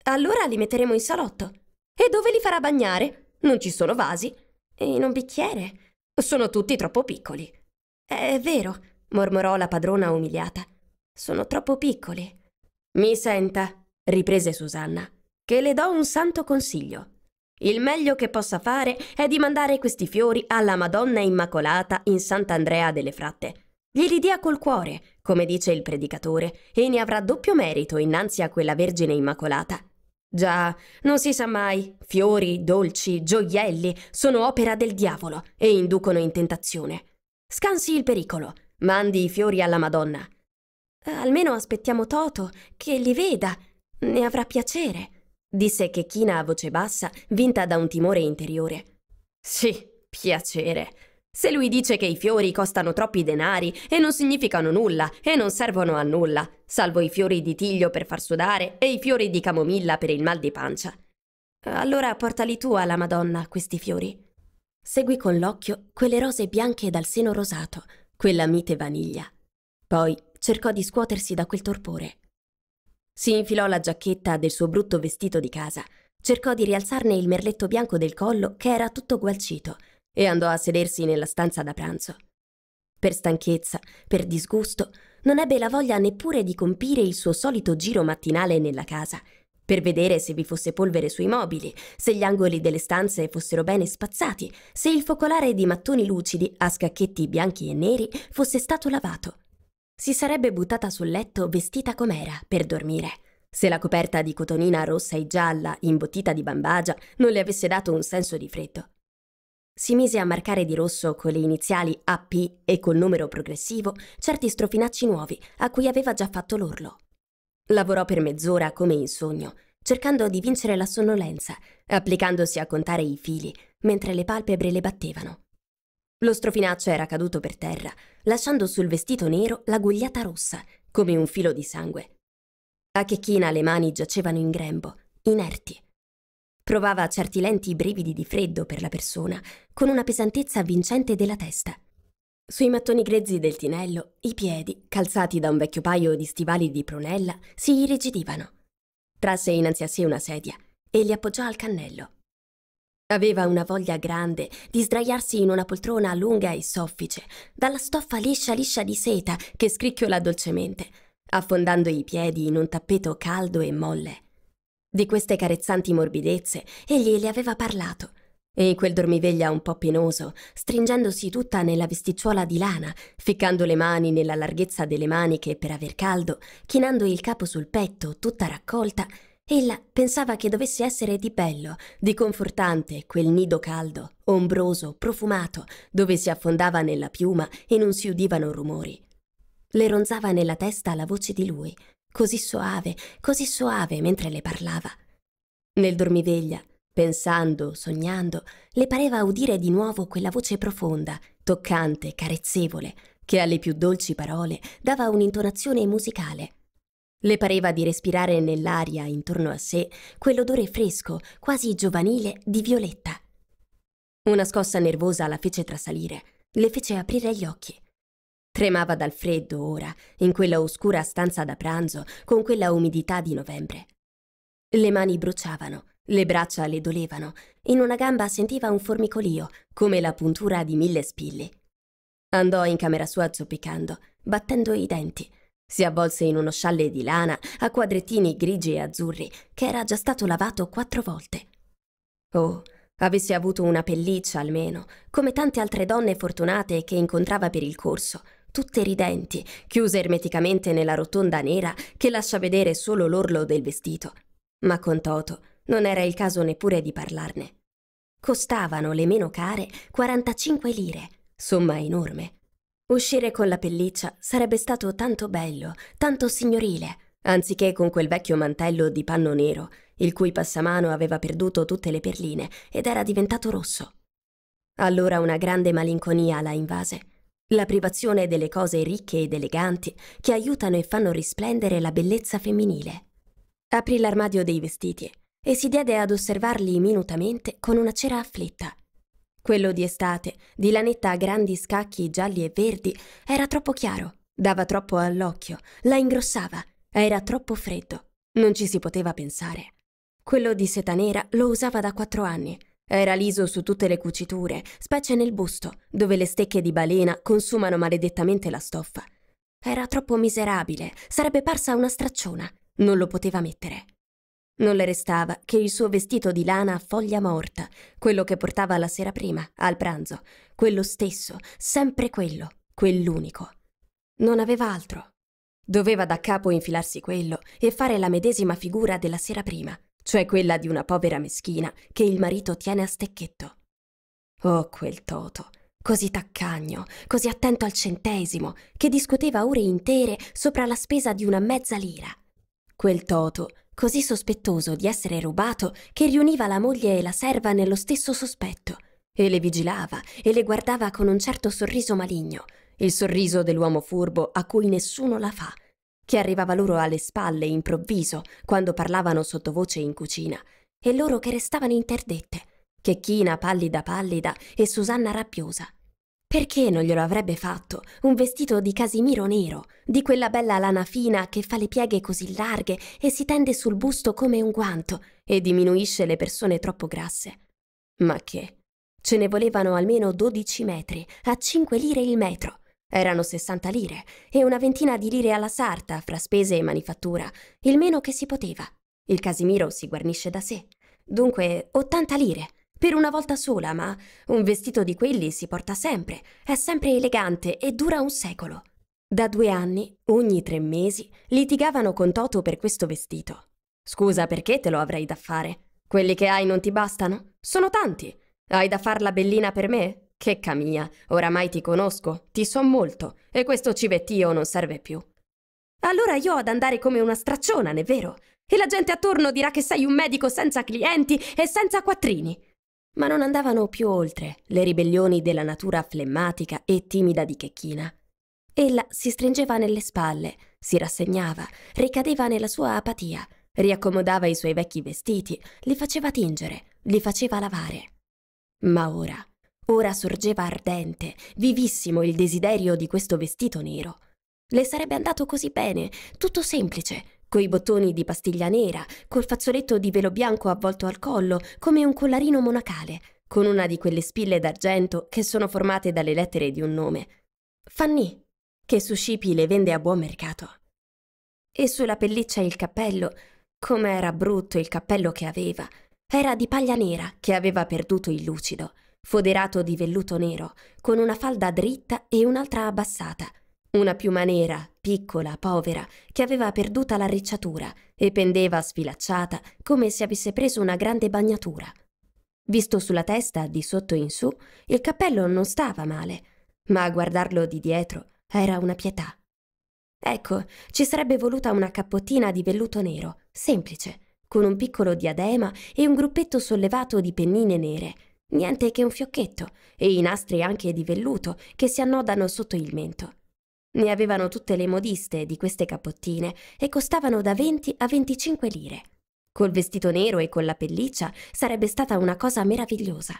Speaker 1: Allora li metteremo in salotto. E dove li farà bagnare? Non ci sono vasi. In un bicchiere. Sono tutti troppo piccoli. È vero, mormorò la padrona umiliata. Sono troppo piccoli. Mi senta, riprese Susanna, che le do un santo consiglio. Il meglio che possa fare è di mandare questi fiori alla Madonna Immacolata in Sant'Andrea delle Fratte. Glieli dia col cuore, come dice il predicatore, e ne avrà doppio merito innanzi a quella Vergine Immacolata. Già, non si sa mai, fiori, dolci, gioielli sono opera del diavolo e inducono in tentazione. Scansi il pericolo, Mandi i fiori alla Madonna. Almeno aspettiamo Toto, che li veda. Ne avrà piacere, disse Chechina a voce bassa, vinta da un timore interiore. Sì, piacere. Se lui dice che i fiori costano troppi denari e non significano nulla e non servono a nulla, salvo i fiori di tiglio per far sudare e i fiori di camomilla per il mal di pancia. Allora portali tu alla Madonna questi fiori. Segui con l'occhio quelle rose bianche dal seno rosato, quella mite vaniglia. Poi cercò di scuotersi da quel torpore. Si infilò la giacchetta del suo brutto vestito di casa, cercò di rialzarne il merletto bianco del collo che era tutto gualcito e andò a sedersi nella stanza da pranzo. Per stanchezza, per disgusto, non ebbe la voglia neppure di compire il suo solito giro mattinale nella casa per vedere se vi fosse polvere sui mobili, se gli angoli delle stanze fossero bene spazzati, se il focolare di mattoni lucidi a scacchetti bianchi e neri fosse stato lavato. Si sarebbe buttata sul letto vestita com'era per dormire. Se la coperta di cotonina rossa e gialla, imbottita di bambagia, non le avesse dato un senso di freddo. Si mise a marcare di rosso con le iniziali AP e col numero progressivo certi strofinacci nuovi a cui aveva già fatto l'orlo. Lavorò per mezz'ora come in sogno, cercando di vincere la sonnolenza, applicandosi a contare i fili mentre le palpebre le battevano. Lo strofinaccio era caduto per terra, lasciando sul vestito nero la gugliata rossa, come un filo di sangue. A Chechina le mani giacevano in grembo, inerti. Provava certi lenti brividi di freddo per la persona, con una pesantezza vincente della testa. Sui mattoni grezzi del tinello, i piedi, calzati da un vecchio paio di stivali di prunella, si irrigidivano. Trasse innanzi a sé una sedia e li appoggiò al cannello. Aveva una voglia grande di sdraiarsi in una poltrona lunga e soffice, dalla stoffa liscia liscia di seta che scricchiola dolcemente, affondando i piedi in un tappeto caldo e molle. Di queste carezzanti morbidezze egli le aveva parlato, e quel dormiveglia un po' penoso, stringendosi tutta nella vesticciuola di lana, ficcando le mani nella larghezza delle maniche per aver caldo, chinando il capo sul petto, tutta raccolta, ella pensava che dovesse essere di bello, di confortante quel nido caldo, ombroso, profumato, dove si affondava nella piuma e non si udivano rumori. Le ronzava nella testa la voce di lui, così soave, così soave mentre le parlava. Nel dormiveglia Pensando, sognando, le pareva udire di nuovo quella voce profonda, toccante, carezzevole, che alle più dolci parole dava un'intonazione musicale. Le pareva di respirare nell'aria intorno a sé quell'odore fresco, quasi giovanile, di violetta. Una scossa nervosa la fece trasalire, le fece aprire gli occhi. Tremava dal freddo ora, in quella oscura stanza da pranzo, con quella umidità di novembre. Le mani bruciavano, le braccia le dolevano, in una gamba sentiva un formicolio, come la puntura di mille spilli. Andò in camera sua zoppicando, battendo i denti. Si avvolse in uno scialle di lana a quadrettini grigi e azzurri, che era già stato lavato quattro volte. Oh, avesse avuto una pelliccia almeno, come tante altre donne fortunate che incontrava per il corso, tutte ridenti, chiuse ermeticamente nella rotonda nera che lascia vedere solo l'orlo del vestito. Ma con Toto non era il caso neppure di parlarne. Costavano le meno care 45 lire, somma enorme. Uscire con la pelliccia sarebbe stato tanto bello, tanto signorile, anziché con quel vecchio mantello di panno nero, il cui passamano aveva perduto tutte le perline ed era diventato rosso. Allora una grande malinconia la invase. La privazione delle cose ricche ed eleganti che aiutano e fanno risplendere la bellezza femminile. Aprì l'armadio dei vestiti e si diede ad osservarli minutamente con una cera afflitta. Quello di estate, di lanetta a grandi scacchi gialli e verdi, era troppo chiaro, dava troppo all'occhio, la ingrossava, era troppo freddo, non ci si poteva pensare. Quello di seta nera lo usava da quattro anni, era liso su tutte le cuciture, specie nel busto, dove le stecche di balena consumano maledettamente la stoffa. Era troppo miserabile, sarebbe parsa una stracciona, non lo poteva mettere. Non le restava che il suo vestito di lana a foglia morta, quello che portava la sera prima, al pranzo, quello stesso, sempre quello, quell'unico. Non aveva altro. Doveva da capo infilarsi quello e fare la medesima figura della sera prima, cioè quella di una povera meschina che il marito tiene a stecchetto. Oh, quel Toto, così taccagno, così attento al centesimo, che discuteva ore intere sopra la spesa di una mezza lira. Quel Toto così sospettoso di essere rubato che riuniva la moglie e la serva nello stesso sospetto, e le vigilava e le guardava con un certo sorriso maligno, il sorriso dell'uomo furbo a cui nessuno la fa, che arrivava loro alle spalle improvviso quando parlavano sottovoce in cucina, e loro che restavano interdette, Chechina pallida pallida e Susanna rabbiosa, perché non glielo avrebbe fatto un vestito di casimiro nero, di quella bella lana fina che fa le pieghe così larghe e si tende sul busto come un guanto e diminuisce le persone troppo grasse? Ma che? Ce ne volevano almeno 12 metri, a 5 lire il metro. Erano 60 lire e una ventina di lire alla sarta fra spese e manifattura, il meno che si poteva. Il casimiro si guarnisce da sé. Dunque, 80 lire per una volta sola, ma un vestito di quelli si porta sempre, è sempre elegante e dura un secolo. Da due anni, ogni tre mesi, litigavano con Toto per questo vestito. Scusa, perché te lo avrei da fare? Quelli che hai non ti bastano? Sono tanti. Hai da farla bellina per me? Che camia, oramai ti conosco, ti so molto, e questo civettio non serve più. Allora io ho ad andare come una stracciona, è vero? E la gente attorno dirà che sei un medico senza clienti e senza quattrini ma non andavano più oltre le ribellioni della natura flemmatica e timida di Chechina. Ella si stringeva nelle spalle, si rassegnava, ricadeva nella sua apatia, riaccomodava i suoi vecchi vestiti, li faceva tingere, li faceva lavare. Ma ora, ora sorgeva ardente, vivissimo il desiderio di questo vestito nero. Le sarebbe andato così bene, tutto semplice, coi bottoni di pastiglia nera, col fazzoletto di velo bianco avvolto al collo, come un collarino monacale, con una di quelle spille d'argento che sono formate dalle lettere di un nome. Fanny, che su Scipi le vende a buon mercato. E sulla pelliccia il cappello, come era brutto il cappello che aveva, era di paglia nera che aveva perduto il lucido, foderato di velluto nero, con una falda dritta e un'altra abbassata, una piuma nera piccola, povera, che aveva perduta l'arricciatura e pendeva sfilacciata come se avesse preso una grande bagnatura. Visto sulla testa, di sotto in su, il cappello non stava male, ma a guardarlo di dietro era una pietà. Ecco, ci sarebbe voluta una cappottina di velluto nero, semplice, con un piccolo diadema e un gruppetto sollevato di pennine nere, niente che un fiocchetto, e i nastri anche di velluto che si annodano sotto il mento. Ne avevano tutte le modiste di queste cappottine e costavano da 20 a 25 lire. Col vestito nero e con la pelliccia sarebbe stata una cosa meravigliosa.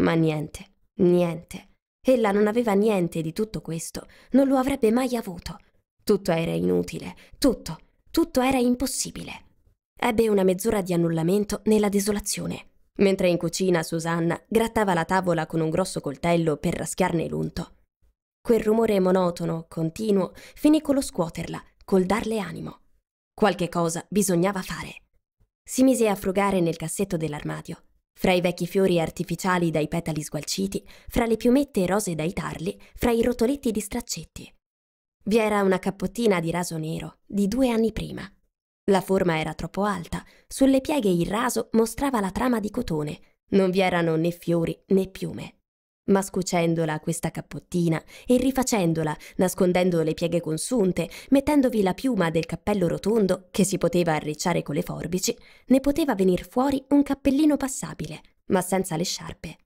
Speaker 1: Ma niente, niente. Ella non aveva niente di tutto questo, non lo avrebbe mai avuto. Tutto era inutile, tutto, tutto era impossibile. Ebbe una mezz'ora di annullamento nella desolazione, mentre in cucina Susanna grattava la tavola con un grosso coltello per raschiarne l'unto. Quel rumore monotono, continuo, finì con lo scuoterla, col darle animo. Qualche cosa bisognava fare. Si mise a frugare nel cassetto dell'armadio. Fra i vecchi fiori artificiali dai petali sgualciti, fra le piumette rose dai tarli, fra i rotoletti di straccetti. Vi era una cappottina di raso nero, di due anni prima. La forma era troppo alta, sulle pieghe il raso mostrava la trama di cotone, non vi erano né fiori né piume. Ma scucendola questa cappottina e rifacendola, nascondendo le pieghe consunte, mettendovi la piuma del cappello rotondo che si poteva arricciare con le forbici, ne poteva venir fuori un cappellino passabile, ma senza le sciarpe.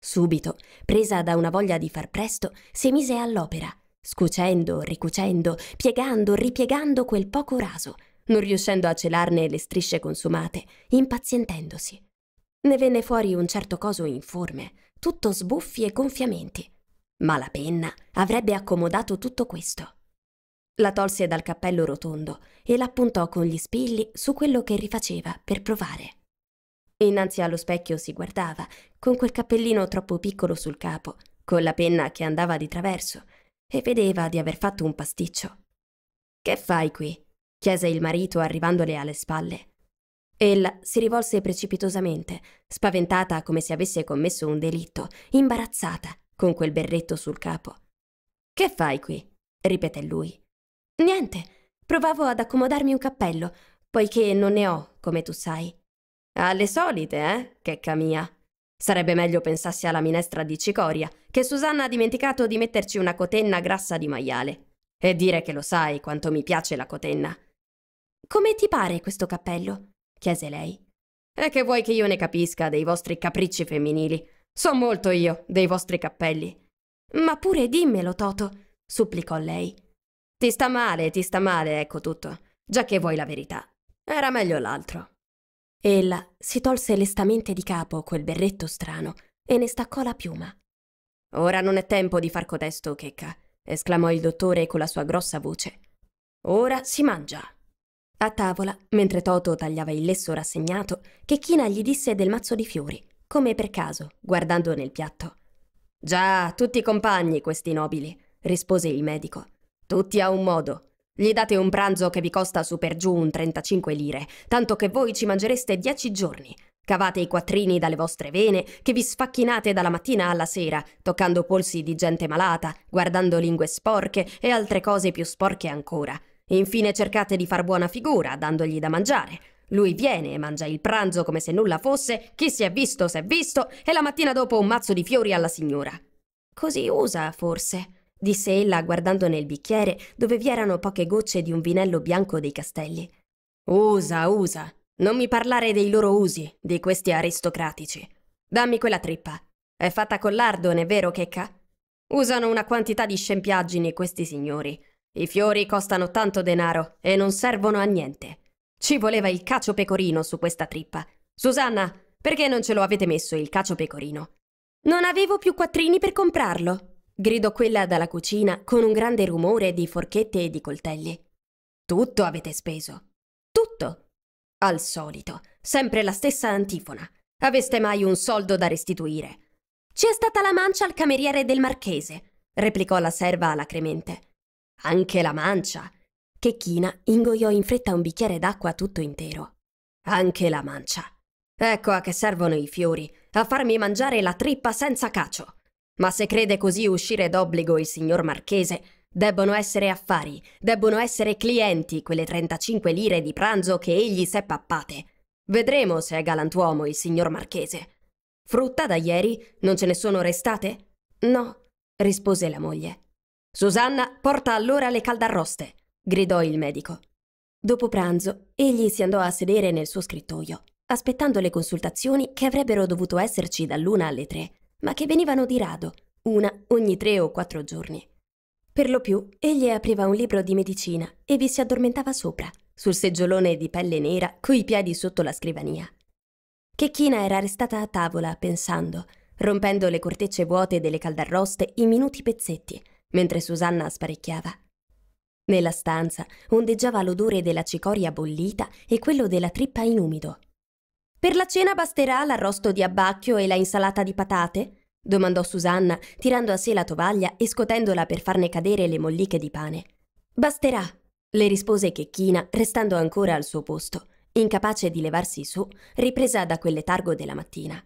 Speaker 1: Subito, presa da una voglia di far presto, si mise all'opera, scucendo, ricucendo, piegando, ripiegando quel poco raso, non riuscendo a celarne le strisce consumate, impazientendosi. Ne venne fuori un certo coso informe, tutto sbuffi e gonfiamenti. Ma la penna avrebbe accomodato tutto questo. La tolse dal cappello rotondo e l'appuntò con gli spilli su quello che rifaceva per provare. Innanzi allo specchio si guardava, con quel cappellino troppo piccolo sul capo, con la penna che andava di traverso, e vedeva di aver fatto un pasticcio. Che fai qui? chiese il marito arrivandole alle spalle. Ella si rivolse precipitosamente, spaventata come se avesse commesso un delitto, imbarazzata, con quel berretto sul capo. Che fai qui? ripeté lui. Niente, provavo ad accomodarmi un cappello, poiché non ne ho, come tu sai. Alle solite, eh? Checca mia. Sarebbe meglio pensassi alla minestra di cicoria, che Susanna ha dimenticato di metterci una cotenna grassa di maiale. E dire che lo sai quanto mi piace la cotenna. Come ti pare questo cappello? chiese lei. E che vuoi che io ne capisca dei vostri capricci femminili? So molto io dei vostri cappelli. Ma pure dimmelo, Toto, supplicò lei. Ti sta male, ti sta male, ecco tutto, già che vuoi la verità. Era meglio l'altro. Ella si tolse lestamente di capo quel berretto strano e ne staccò la piuma. Ora non è tempo di far cotesto, Checca, esclamò il dottore con la sua grossa voce. Ora si mangia. A tavola, mentre Toto tagliava il lesso rassegnato, Chechina gli disse del mazzo di fiori, come per caso, guardando nel piatto. Già, tutti compagni questi nobili, rispose il medico. Tutti a un modo. Gli date un pranzo che vi costa su per giù un 35 lire, tanto che voi ci mangereste dieci giorni. Cavate i quattrini dalle vostre vene, che vi sfacchinate dalla mattina alla sera, toccando polsi di gente malata, guardando lingue sporche e altre cose più sporche ancora, Infine cercate di far buona figura, dandogli da mangiare. Lui viene e mangia il pranzo come se nulla fosse, chi si è visto s'è visto, e la mattina dopo un mazzo di fiori alla signora. Così usa, forse, disse ella guardando nel bicchiere dove vi erano poche gocce di un vinello bianco dei castelli. Usa, usa. Non mi parlare dei loro usi, di questi aristocratici. Dammi quella trippa. È fatta con lardone, vero, Checca? Usano una quantità di scempiaggini questi signori. I fiori costano tanto denaro e non servono a niente. Ci voleva il cacio pecorino su questa trippa. Susanna, perché non ce lo avete messo il cacio pecorino? Non avevo più quattrini per comprarlo, gridò quella dalla cucina con un grande rumore di forchette e di coltelli. Tutto avete speso. Tutto. Al solito, sempre la stessa antifona. Aveste mai un soldo da restituire? C'è stata la mancia al cameriere del marchese, replicò la serva alacremente. Anche la mancia. Chechina ingoiò in fretta un bicchiere d'acqua tutto intero. Anche la mancia. Ecco a che servono i fiori, a farmi mangiare la trippa senza cacio. Ma se crede così uscire d'obbligo il signor Marchese, debbono essere affari, debbono essere clienti quelle 35 lire di pranzo che egli s'è pappate. Vedremo se è galantuomo il signor Marchese. Frutta da ieri? Non ce ne sono restate? No, rispose la moglie. Susanna, porta allora le caldarroste, gridò il medico. Dopo pranzo, egli si andò a sedere nel suo scrittoio, aspettando le consultazioni che avrebbero dovuto esserci dall'una alle tre, ma che venivano di rado, una ogni tre o quattro giorni. Per lo più, egli apriva un libro di medicina e vi si addormentava sopra, sul seggiolone di pelle nera, coi piedi sotto la scrivania. Chechina era restata a tavola, pensando, rompendo le cortecce vuote delle caldarroste in minuti pezzetti, mentre Susanna sparecchiava. Nella stanza ondeggiava l'odore della cicoria bollita e quello della trippa in umido. Per la cena basterà l'arrosto di abbacchio e la insalata di patate? domandò Susanna, tirando a sé la tovaglia e scotendola per farne cadere le molliche di pane. Basterà, le rispose Chechina, restando ancora al suo posto, incapace di levarsi su, ripresa da quel letargo della mattina.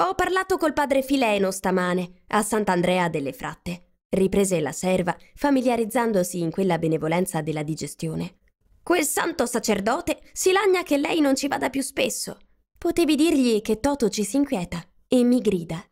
Speaker 1: Ho parlato col padre Fileno stamane, a Sant'Andrea delle Fratte riprese la serva, familiarizzandosi in quella benevolenza della digestione. Quel santo sacerdote si lagna che lei non ci vada più spesso. Potevi dirgli che Toto ci si inquieta e mi grida.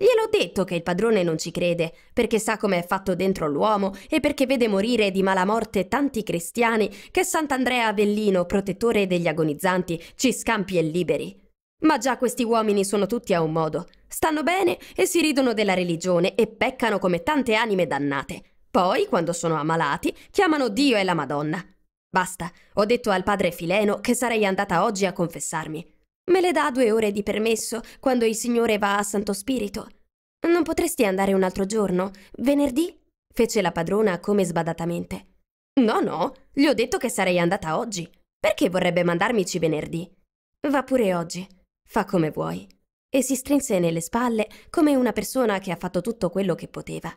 Speaker 1: Gliel'ho detto che il padrone non ci crede, perché sa com'è fatto dentro l'uomo e perché vede morire di mala morte tanti cristiani che Sant'Andrea Avellino, protettore degli agonizzanti, ci scampi e liberi. Ma già questi uomini sono tutti a un modo. Stanno bene e si ridono della religione e peccano come tante anime dannate. Poi, quando sono ammalati, chiamano Dio e la Madonna. Basta, ho detto al padre Fileno che sarei andata oggi a confessarmi. Me le dà due ore di permesso quando il Signore va a Santo Spirito? Non potresti andare un altro giorno? Venerdì? fece la padrona come sbadatamente. No, no, gli ho detto che sarei andata oggi. Perché vorrebbe mandarmici venerdì? Va pure oggi. Fa come vuoi. E si strinse nelle spalle come una persona che ha fatto tutto quello che poteva.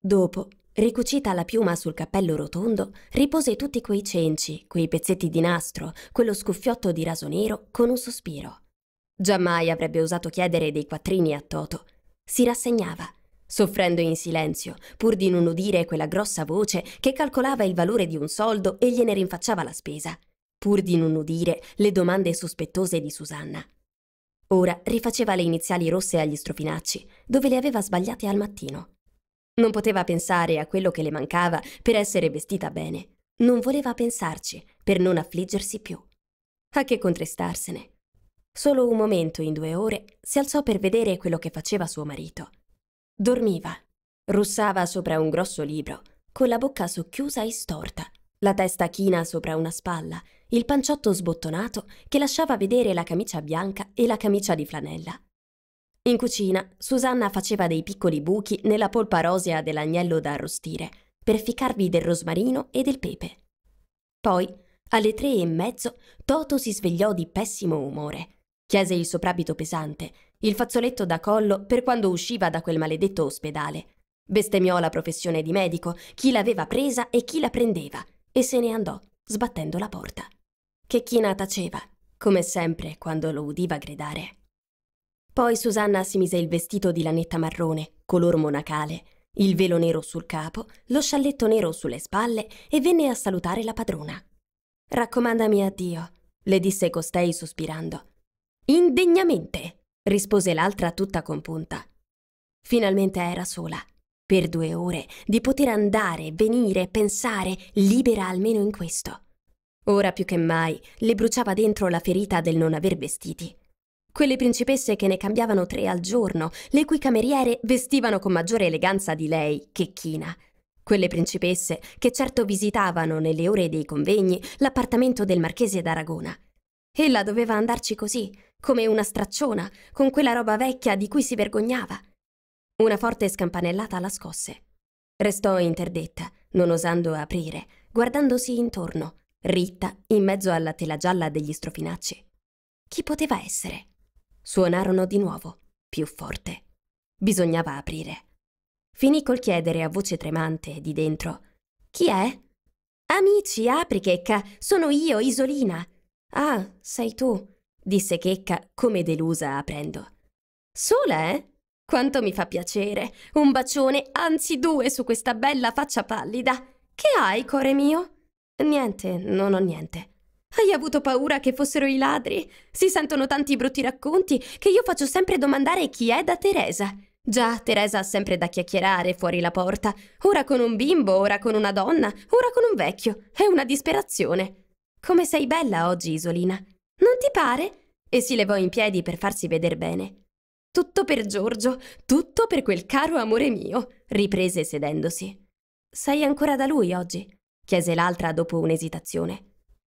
Speaker 1: Dopo, ricucita la piuma sul cappello rotondo, ripose tutti quei cenci, quei pezzetti di nastro, quello scuffiotto di raso nero con un sospiro. Giammai avrebbe osato chiedere dei quattrini a Toto. Si rassegnava, soffrendo in silenzio, pur di non udire quella grossa voce che calcolava il valore di un soldo e gliene rinfacciava la spesa, pur di non udire le domande sospettose di Susanna. Ora rifaceva le iniziali rosse agli strofinacci, dove le aveva sbagliate al mattino. Non poteva pensare a quello che le mancava per essere vestita bene. Non voleva pensarci, per non affliggersi più. A che contristarsene? Solo un momento in due ore si alzò per vedere quello che faceva suo marito. Dormiva. Russava sopra un grosso libro, con la bocca socchiusa e storta, la testa china sopra una spalla il panciotto sbottonato che lasciava vedere la camicia bianca e la camicia di flanella. In cucina Susanna faceva dei piccoli buchi nella polpa rosea dell'agnello da arrostire per ficcarvi del rosmarino e del pepe. Poi, alle tre e mezzo, Toto si svegliò di pessimo umore. Chiese il soprabito pesante, il fazzoletto da collo per quando usciva da quel maledetto ospedale. Bestemmiò la professione di medico, chi l'aveva presa e chi la prendeva, e se ne andò, sbattendo la porta che China taceva, come sempre quando lo udiva gridare. Poi Susanna si mise il vestito di lanetta marrone, color monacale, il velo nero sul capo, lo scialletto nero sulle spalle e venne a salutare la padrona. Raccomandami a Dio, le disse costei sospirando. Indegnamente, rispose l'altra tutta compunta. Finalmente era sola, per due ore, di poter andare, venire, pensare, libera almeno in questo. Ora più che mai le bruciava dentro la ferita del non aver vestiti. Quelle principesse che ne cambiavano tre al giorno, le cui cameriere vestivano con maggiore eleganza di lei che china. Quelle principesse che certo visitavano nelle ore dei convegni l'appartamento del marchese d'Aragona. Ella doveva andarci così, come una stracciona, con quella roba vecchia di cui si vergognava. Una forte scampanellata la scosse. Restò interdetta, non osando aprire, guardandosi intorno ritta in mezzo alla tela gialla degli strofinacci. Chi poteva essere? Suonarono di nuovo, più forte. Bisognava aprire. Finì col chiedere a voce tremante di dentro: Chi è? Amici, apri, Checca, sono io, Isolina. Ah, sei tu, disse Checca, come delusa aprendo. Sola, eh? Quanto mi fa piacere! Un bacione, anzi due, su questa bella faccia pallida. Che hai, core mio? Niente, non ho niente. Hai avuto paura che fossero i ladri? Si sentono tanti brutti racconti che io faccio sempre domandare chi è da Teresa. Già, Teresa ha sempre da chiacchierare fuori la porta, ora con un bimbo, ora con una donna, ora con un vecchio. È una disperazione. Come sei bella oggi, Isolina. Non ti pare? E si levò in piedi per farsi veder bene. Tutto per Giorgio, tutto per quel caro amore mio, riprese sedendosi. Sei ancora da lui oggi? chiese l'altra dopo un'esitazione.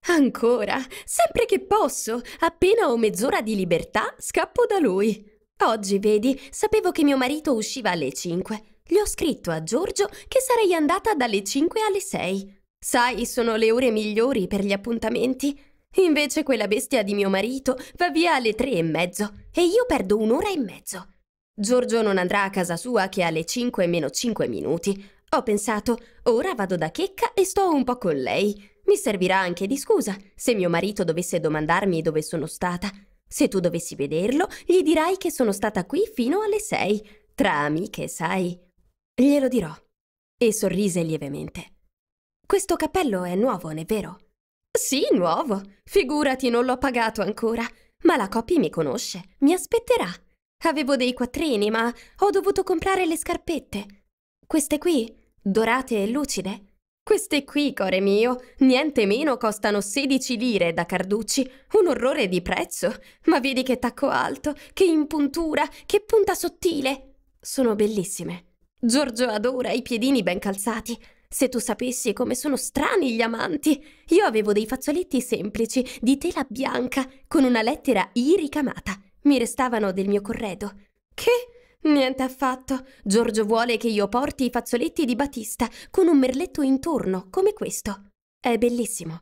Speaker 1: Ancora, sempre che posso, appena ho mezz'ora di libertà, scappo da lui. Oggi, vedi, sapevo che mio marito usciva alle 5. Gli ho scritto a Giorgio che sarei andata dalle 5 alle 6. Sai, sono le ore migliori per gli appuntamenti. Invece quella bestia di mio marito va via alle tre e mezzo e io perdo un'ora e mezzo. Giorgio non andrà a casa sua che alle 5 meno 5 minuti, ho pensato, ora vado da Checca e sto un po' con lei. Mi servirà anche di scusa se mio marito dovesse domandarmi dove sono stata. Se tu dovessi vederlo, gli dirai che sono stata qui fino alle sei. Tra amiche, sai. Glielo dirò. E sorrise lievemente. Questo cappello è nuovo, non è vero? Sì, nuovo. Figurati, non l'ho pagato ancora. Ma la coppia mi conosce, mi aspetterà. Avevo dei quattrini, ma ho dovuto comprare le scarpette. Queste qui dorate e lucide? Queste qui, core mio, niente meno costano 16 lire da Carducci, un orrore di prezzo. Ma vedi che tacco alto, che impuntura, che punta sottile. Sono bellissime. Giorgio adora i piedini ben calzati. Se tu sapessi come sono strani gli amanti. Io avevo dei fazzoletti semplici, di tela bianca, con una lettera I ricamata. Mi restavano del mio corredo. Che Niente affatto. Giorgio vuole che io porti i fazzoletti di Batista con un merletto intorno, come questo. È bellissimo.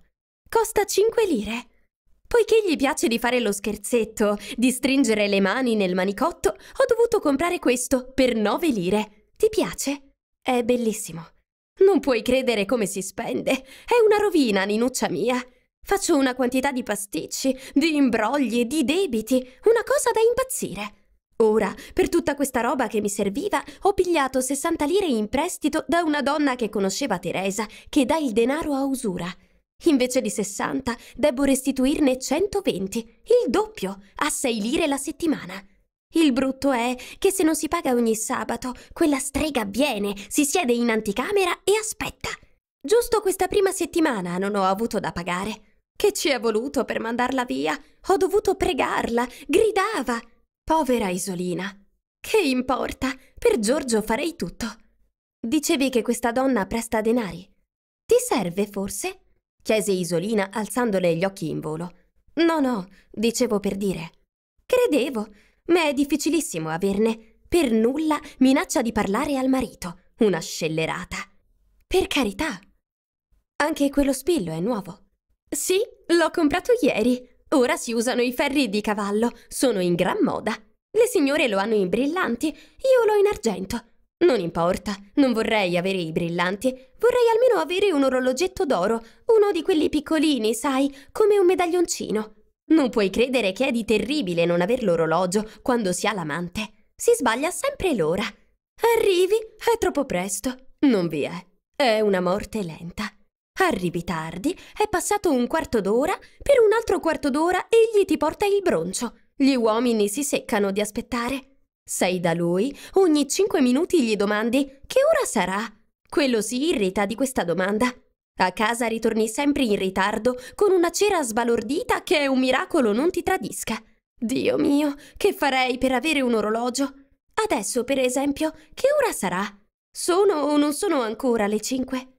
Speaker 1: Costa 5 lire. Poiché gli piace di fare lo scherzetto, di stringere le mani nel manicotto, ho dovuto comprare questo per 9 lire. Ti piace? È bellissimo. Non puoi credere come si spende. È una rovina, Ninuccia mia. Faccio una quantità di pasticci, di imbrogli, di debiti, una cosa da impazzire. Ora, per tutta questa roba che mi serviva, ho pigliato 60 lire in prestito da una donna che conosceva Teresa, che dà il denaro a usura. Invece di 60, debbo restituirne 120, il doppio, a 6 lire la settimana. Il brutto è che se non si paga ogni sabato, quella strega viene, si siede in anticamera e aspetta. Giusto questa prima settimana non ho avuto da pagare. Che ci è voluto per mandarla via? Ho dovuto pregarla, gridava. Povera Isolina. Che importa? Per Giorgio farei tutto. Dicevi che questa donna presta denari. Ti serve forse? chiese Isolina alzandole gli occhi in volo. No, no, dicevo per dire. Credevo, ma è difficilissimo averne. Per nulla minaccia di parlare al marito. Una scellerata. Per carità. Anche quello spillo è nuovo. Sì, l'ho comprato ieri, Ora si usano i ferri di cavallo, sono in gran moda. Le signore lo hanno in brillanti, io l'ho in argento. Non importa, non vorrei avere i brillanti, vorrei almeno avere un orologetto d'oro, uno di quelli piccolini, sai, come un medaglioncino. Non puoi credere che è di terribile non aver l'orologio quando si ha l'amante. Si sbaglia sempre l'ora. Arrivi, è troppo presto. Non vi è. È una morte lenta. Arrivi tardi, è passato un quarto d'ora, per un altro quarto d'ora egli ti porta il broncio. Gli uomini si seccano di aspettare. Sei da lui, ogni cinque minuti gli domandi che ora sarà. Quello si irrita di questa domanda. A casa ritorni sempre in ritardo, con una cera sbalordita che è un miracolo non ti tradisca. Dio mio, che farei per avere un orologio? Adesso, per esempio, che ora sarà? Sono o non sono ancora le cinque?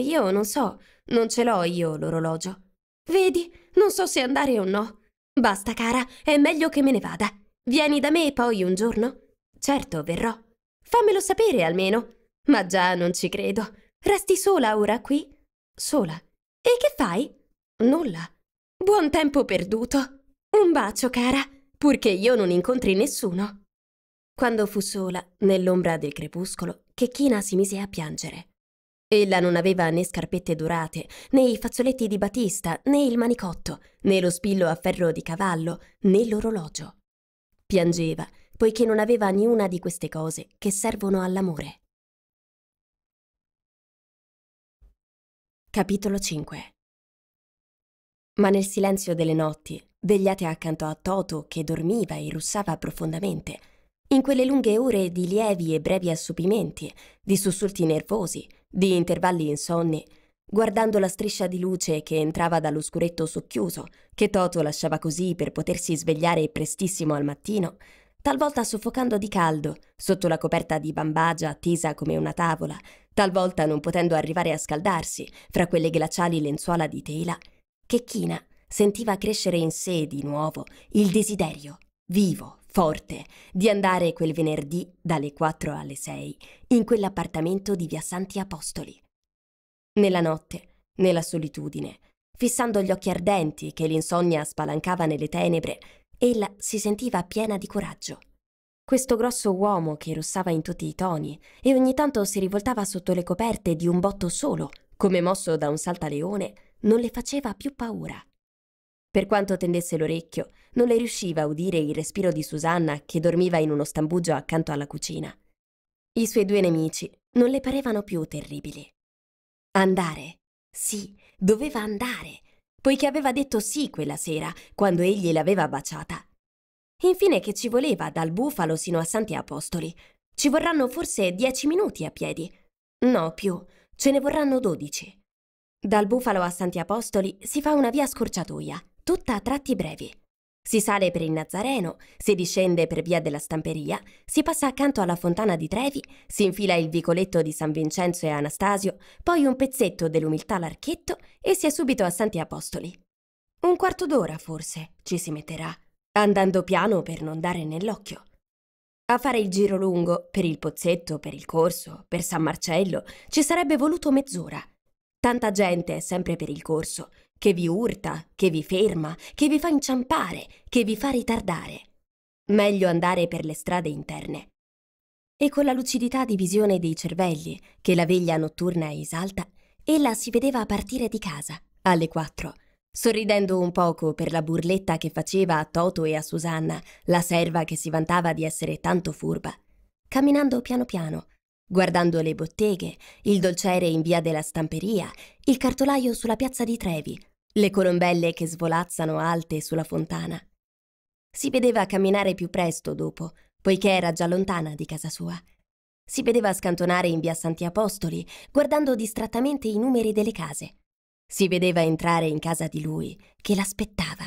Speaker 1: Io non so, non ce l'ho io l'orologio. Vedi, non so se andare o no. Basta, cara, è meglio che me ne vada. Vieni da me poi un giorno? Certo, verrò. Fammelo sapere almeno. Ma già non ci credo. Resti sola ora qui? Sola. E che fai? Nulla. Buon tempo perduto. Un bacio, cara, purché io non incontri nessuno. Quando fu sola, nell'ombra del crepuscolo, Chechina si mise a piangere. Ella non aveva né scarpette dorate, né i fazzoletti di batista, né il manicotto, né lo spillo a ferro di cavallo, né l'orologio. Piangeva, poiché non aveva niuna di queste cose che servono all'amore. Capitolo 5 Ma nel silenzio delle notti, vegliate accanto a Toto che dormiva e russava profondamente, in quelle lunghe ore di lievi e brevi assopimenti, di sussulti nervosi, di intervalli insonni, guardando la striscia di luce che entrava dall'oscuretto socchiuso, che Toto lasciava così per potersi svegliare prestissimo al mattino, talvolta soffocando di caldo, sotto la coperta di bambagia tesa come una tavola, talvolta non potendo arrivare a scaldarsi fra quelle glaciali lenzuola di tela, che China sentiva crescere in sé di nuovo il desiderio, vivo, forte di andare quel venerdì dalle 4 alle 6 in quell'appartamento di via Santi Apostoli. Nella notte, nella solitudine, fissando gli occhi ardenti che l'insonnia spalancava nelle tenebre, ella si sentiva piena di coraggio. Questo grosso uomo che russava in tutti i toni e ogni tanto si rivoltava sotto le coperte di un botto solo, come mosso da un saltaleone, non le faceva più paura. Per quanto tendesse l'orecchio, non le riusciva a udire il respiro di Susanna che dormiva in uno stambugio accanto alla cucina. I suoi due nemici non le parevano più terribili. Andare? Sì, doveva andare, poiché aveva detto sì quella sera, quando egli l'aveva baciata. Infine che ci voleva dal bufalo sino a Santi Apostoli. Ci vorranno forse dieci minuti a piedi. No, più, ce ne vorranno dodici. Dal bufalo a Santi Apostoli si fa una via scorciatoia tutta a tratti brevi. Si sale per il Nazareno, si discende per via della Stamperia, si passa accanto alla fontana di Trevi, si infila il vicoletto di San Vincenzo e Anastasio, poi un pezzetto dell'umiltà l'archetto e si è subito a Santi Apostoli. Un quarto d'ora, forse, ci si metterà, andando piano per non dare nell'occhio. A fare il giro lungo, per il pozzetto, per il corso, per San Marcello, ci sarebbe voluto mezz'ora. Tanta gente è sempre per il corso, che vi urta, che vi ferma, che vi fa inciampare, che vi fa ritardare. Meglio andare per le strade interne. E con la lucidità di visione dei cervelli, che la veglia notturna esalta, ella si vedeva partire di casa, alle quattro, sorridendo un poco per la burletta che faceva a Toto e a Susanna, la serva che si vantava di essere tanto furba, camminando piano piano, guardando le botteghe, il dolciere in via della stamperia, il cartolaio sulla piazza di Trevi, le colombelle che svolazzano alte sulla fontana. Si vedeva camminare più presto dopo, poiché era già lontana di casa sua. Si vedeva scantonare in via Santi Apostoli, guardando distrattamente i numeri delle case. Si vedeva entrare in casa di lui, che l'aspettava.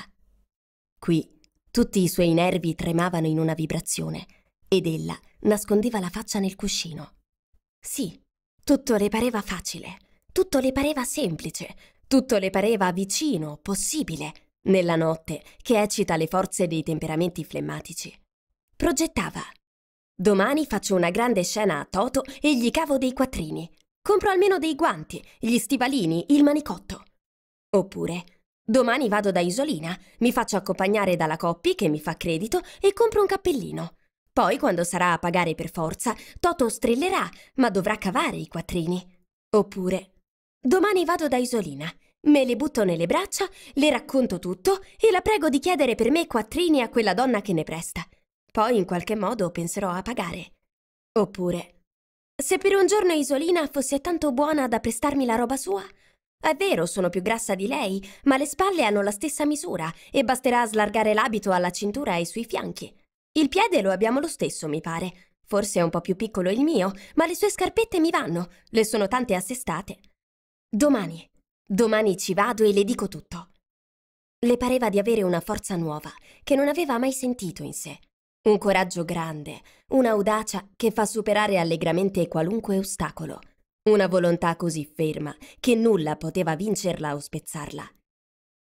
Speaker 1: Qui tutti i suoi nervi tremavano in una vibrazione ed ella nascondeva la faccia nel cuscino. Sì, tutto le pareva facile, tutto le pareva semplice, tutto le pareva vicino, possibile, nella notte che eccita le forze dei temperamenti flemmatici. Progettava. Domani faccio una grande scena a Toto e gli cavo dei quattrini. Compro almeno dei guanti, gli stivalini, il manicotto. Oppure, domani vado da Isolina, mi faccio accompagnare dalla Coppi che mi fa credito e compro un cappellino. Poi, quando sarà a pagare per forza, Toto strillerà, ma dovrà cavare i quattrini. Oppure, domani vado da Isolina, Me le butto nelle braccia, le racconto tutto e la prego di chiedere per me quattrini a quella donna che ne presta. Poi in qualche modo penserò a pagare. Oppure, se per un giorno Isolina fosse tanto buona da prestarmi la roba sua? È vero, sono più grassa di lei, ma le spalle hanno la stessa misura e basterà slargare l'abito alla cintura e sui fianchi. Il piede lo abbiamo lo stesso, mi pare. Forse è un po' più piccolo il mio, ma le sue scarpette mi vanno, le sono tante assestate. Domani, Domani ci vado e le dico tutto. Le pareva di avere una forza nuova, che non aveva mai sentito in sé. Un coraggio grande, un'audacia che fa superare allegramente qualunque ostacolo. Una volontà così ferma che nulla poteva vincerla o spezzarla.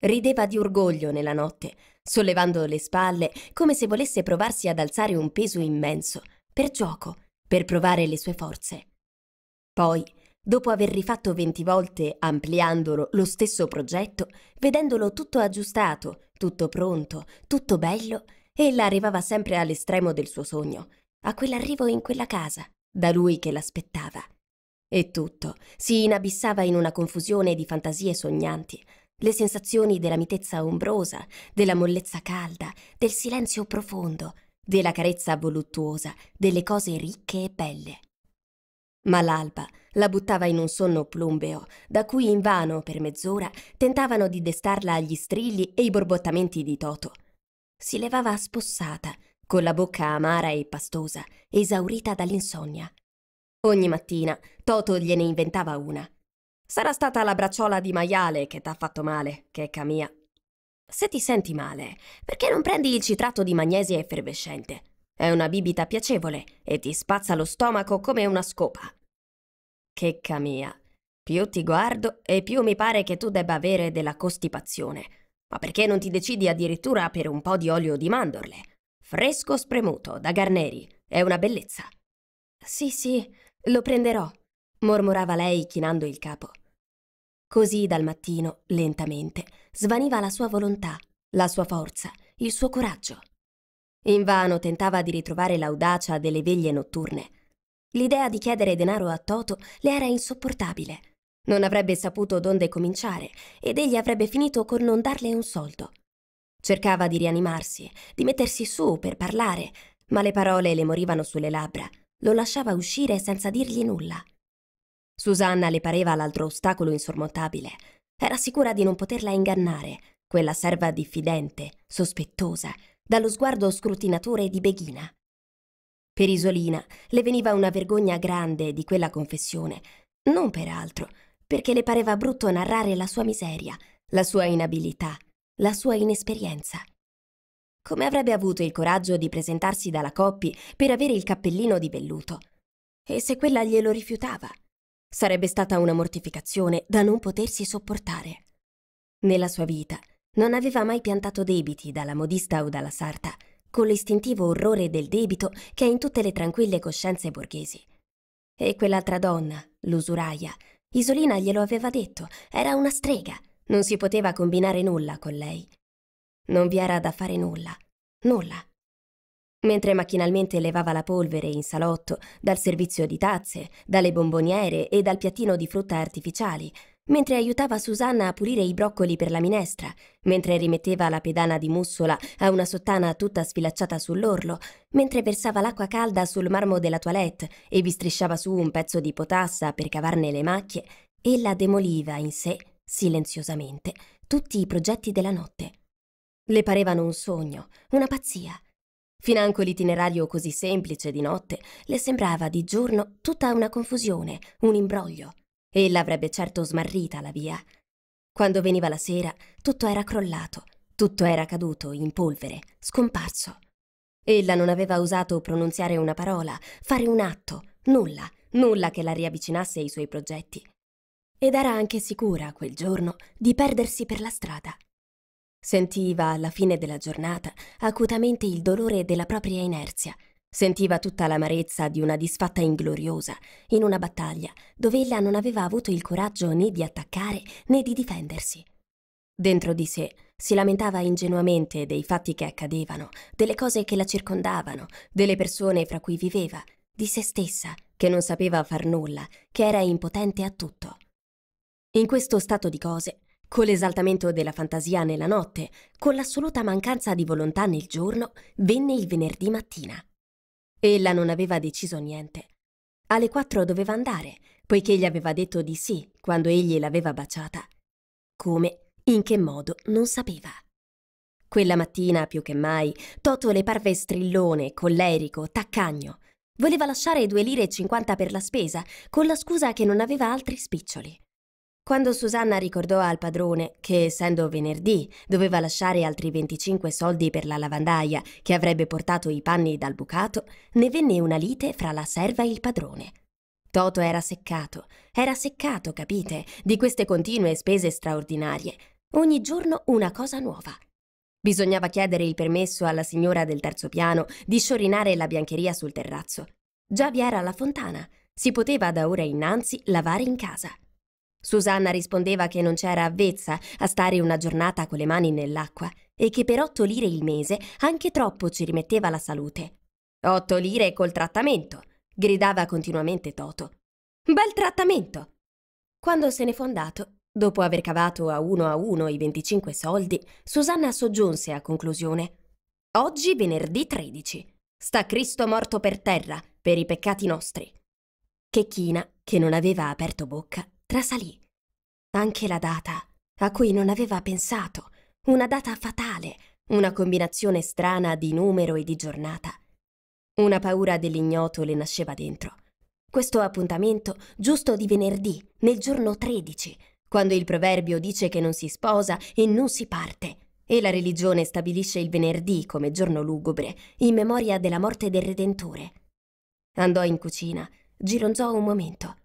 Speaker 1: Rideva di orgoglio nella notte, sollevando le spalle come se volesse provarsi ad alzare un peso immenso, per gioco, per provare le sue forze. Poi Dopo aver rifatto 20 volte, ampliandolo, lo stesso progetto, vedendolo tutto aggiustato, tutto pronto, tutto bello, ella arrivava sempre all'estremo del suo sogno, a quell'arrivo in quella casa, da lui che l'aspettava. E tutto si inabissava in una confusione di fantasie sognanti, le sensazioni della mitezza ombrosa, della mollezza calda, del silenzio profondo, della carezza voluttuosa, delle cose ricche e belle. Ma l'alba la buttava in un sonno plumbeo, da cui invano, per mezz'ora, tentavano di destarla agli strilli e i borbottamenti di Toto. Si levava spossata, con la bocca amara e pastosa, esaurita dall'insonnia. Ogni mattina Toto gliene inventava una. Sarà stata la bracciola di maiale che t'ha fatto male, checca mia. Se ti senti male, perché non prendi il citrato di magnesia effervescente? È una bibita piacevole e ti spazza lo stomaco come una scopa. Checca mia, più ti guardo e più mi pare che tu debba avere della costipazione. Ma perché non ti decidi addirittura per un po' di olio di mandorle? Fresco spremuto, da Garneri, è una bellezza. Sì, sì, lo prenderò, mormorava lei chinando il capo. Così dal mattino, lentamente, svaniva la sua volontà, la sua forza, il suo coraggio. Invano tentava di ritrovare l'audacia delle veglie notturne, L'idea di chiedere denaro a Toto le era insopportabile. Non avrebbe saputo d'onde cominciare ed egli avrebbe finito col non darle un soldo. Cercava di rianimarsi, di mettersi su per parlare, ma le parole le morivano sulle labbra. Lo lasciava uscire senza dirgli nulla. Susanna le pareva l'altro ostacolo insormontabile. Era sicura di non poterla ingannare, quella serva diffidente, sospettosa, dallo sguardo scrutinatore di Beghina. Per Isolina le veniva una vergogna grande di quella confessione, non per altro, perché le pareva brutto narrare la sua miseria, la sua inabilità, la sua inesperienza. Come avrebbe avuto il coraggio di presentarsi dalla Coppi per avere il cappellino di velluto? E se quella glielo rifiutava? Sarebbe stata una mortificazione da non potersi sopportare. Nella sua vita non aveva mai piantato debiti dalla modista o dalla sarta, con l'istintivo orrore del debito che è in tutte le tranquille coscienze borghesi. E quell'altra donna, l'usuraia, Isolina glielo aveva detto, era una strega, non si poteva combinare nulla con lei. Non vi era da fare nulla, nulla. Mentre macchinalmente levava la polvere in salotto, dal servizio di tazze, dalle bomboniere e dal piattino di frutta artificiali, mentre aiutava Susanna a pulire i broccoli per la minestra, mentre rimetteva la pedana di mussola a una sottana tutta sfilacciata sull'orlo, mentre versava l'acqua calda sul marmo della toilette e vi strisciava su un pezzo di potassa per cavarne le macchie, ella demoliva in sé, silenziosamente, tutti i progetti della notte. Le parevano un sogno, una pazzia. Financo l'itinerario così semplice di notte le sembrava di giorno tutta una confusione, un imbroglio. Ella avrebbe certo smarrita la via. Quando veniva la sera, tutto era crollato, tutto era caduto in polvere, scomparso. Ella non aveva osato pronunziare una parola, fare un atto, nulla, nulla che la riavvicinasse ai suoi progetti. Ed era anche sicura, quel giorno, di perdersi per la strada. Sentiva, alla fine della giornata, acutamente il dolore della propria inerzia, Sentiva tutta l'amarezza di una disfatta ingloriosa, in una battaglia dove ella non aveva avuto il coraggio né di attaccare né di difendersi. Dentro di sé si lamentava ingenuamente dei fatti che accadevano, delle cose che la circondavano, delle persone fra cui viveva, di se stessa, che non sapeva far nulla, che era impotente a tutto. In questo stato di cose, con l'esaltamento della fantasia nella notte, con l'assoluta mancanza di volontà nel giorno, venne il venerdì mattina. Ella non aveva deciso niente. Alle quattro doveva andare, poiché gli aveva detto di sì quando egli l'aveva baciata. Come, in che modo, non sapeva. Quella mattina, più che mai, Toto le parve strillone, collerico, taccagno. Voleva lasciare due lire e cinquanta per la spesa, con la scusa che non aveva altri spiccioli. Quando Susanna ricordò al padrone che, essendo venerdì, doveva lasciare altri 25 soldi per la lavandaia che avrebbe portato i panni dal bucato, ne venne una lite fra la serva e il padrone. Toto era seccato, era seccato, capite, di queste continue spese straordinarie. Ogni giorno una cosa nuova. Bisognava chiedere il permesso alla signora del terzo piano di sciorinare la biancheria sul terrazzo. Già vi era la fontana, si poteva da ora innanzi lavare in casa. Susanna rispondeva che non c'era avvezza a stare una giornata con le mani nell'acqua e che per otto lire il mese anche troppo ci rimetteva la salute. Otto lire col trattamento, gridava continuamente Toto. Bel trattamento! Quando se ne fu andato, dopo aver cavato a uno a uno i 25 soldi, Susanna soggiunse a conclusione. Oggi venerdì 13. Sta Cristo morto per terra, per i peccati nostri. Chechina, che non aveva aperto bocca, trasalì. Anche la data, a cui non aveva pensato, una data fatale, una combinazione strana di numero e di giornata. Una paura dell'ignoto le nasceva dentro. Questo appuntamento giusto di venerdì, nel giorno 13, quando il proverbio dice che non si sposa e non si parte, e la religione stabilisce il venerdì come giorno lugubre, in memoria della morte del Redentore. Andò in cucina, gironzò un momento,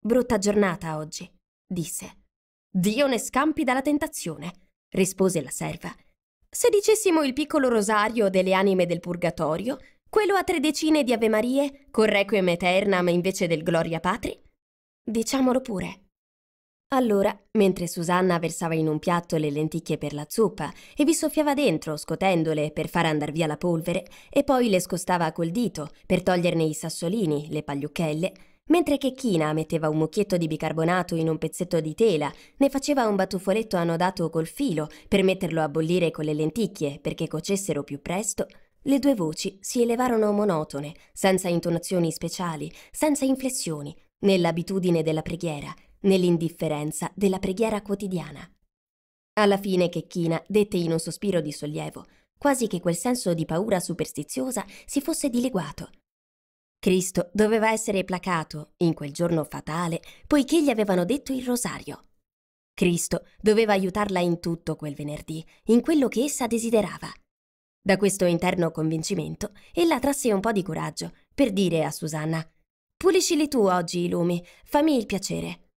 Speaker 1: Brutta giornata oggi, disse. Dio ne scampi dalla tentazione, rispose la serva. Se dicessimo il piccolo rosario delle anime del purgatorio, quello a tre decine di Ave Marie, con requiem eternam invece del Gloria Patri? Diciamolo pure. Allora, mentre Susanna versava in un piatto le lenticchie per la zuppa e vi soffiava dentro, scotendole per far andar via la polvere, e poi le scostava col dito per toglierne i sassolini, le pagliucchelle, Mentre che China metteva un mucchietto di bicarbonato in un pezzetto di tela, ne faceva un batuffoletto annodato col filo per metterlo a bollire con le lenticchie perché cocessero più presto, le due voci si elevarono monotone, senza intonazioni speciali, senza inflessioni, nell'abitudine della preghiera, nell'indifferenza della preghiera quotidiana. Alla fine Chechina dette in un sospiro di sollievo, quasi che quel senso di paura superstiziosa si fosse dileguato, Cristo doveva essere placato in quel giorno fatale poiché gli avevano detto il rosario. Cristo doveva aiutarla in tutto quel venerdì, in quello che essa desiderava. Da questo interno convincimento, ella trasse un po' di coraggio per dire a Susanna: Puliscili tu oggi i lumi, fammi il piacere.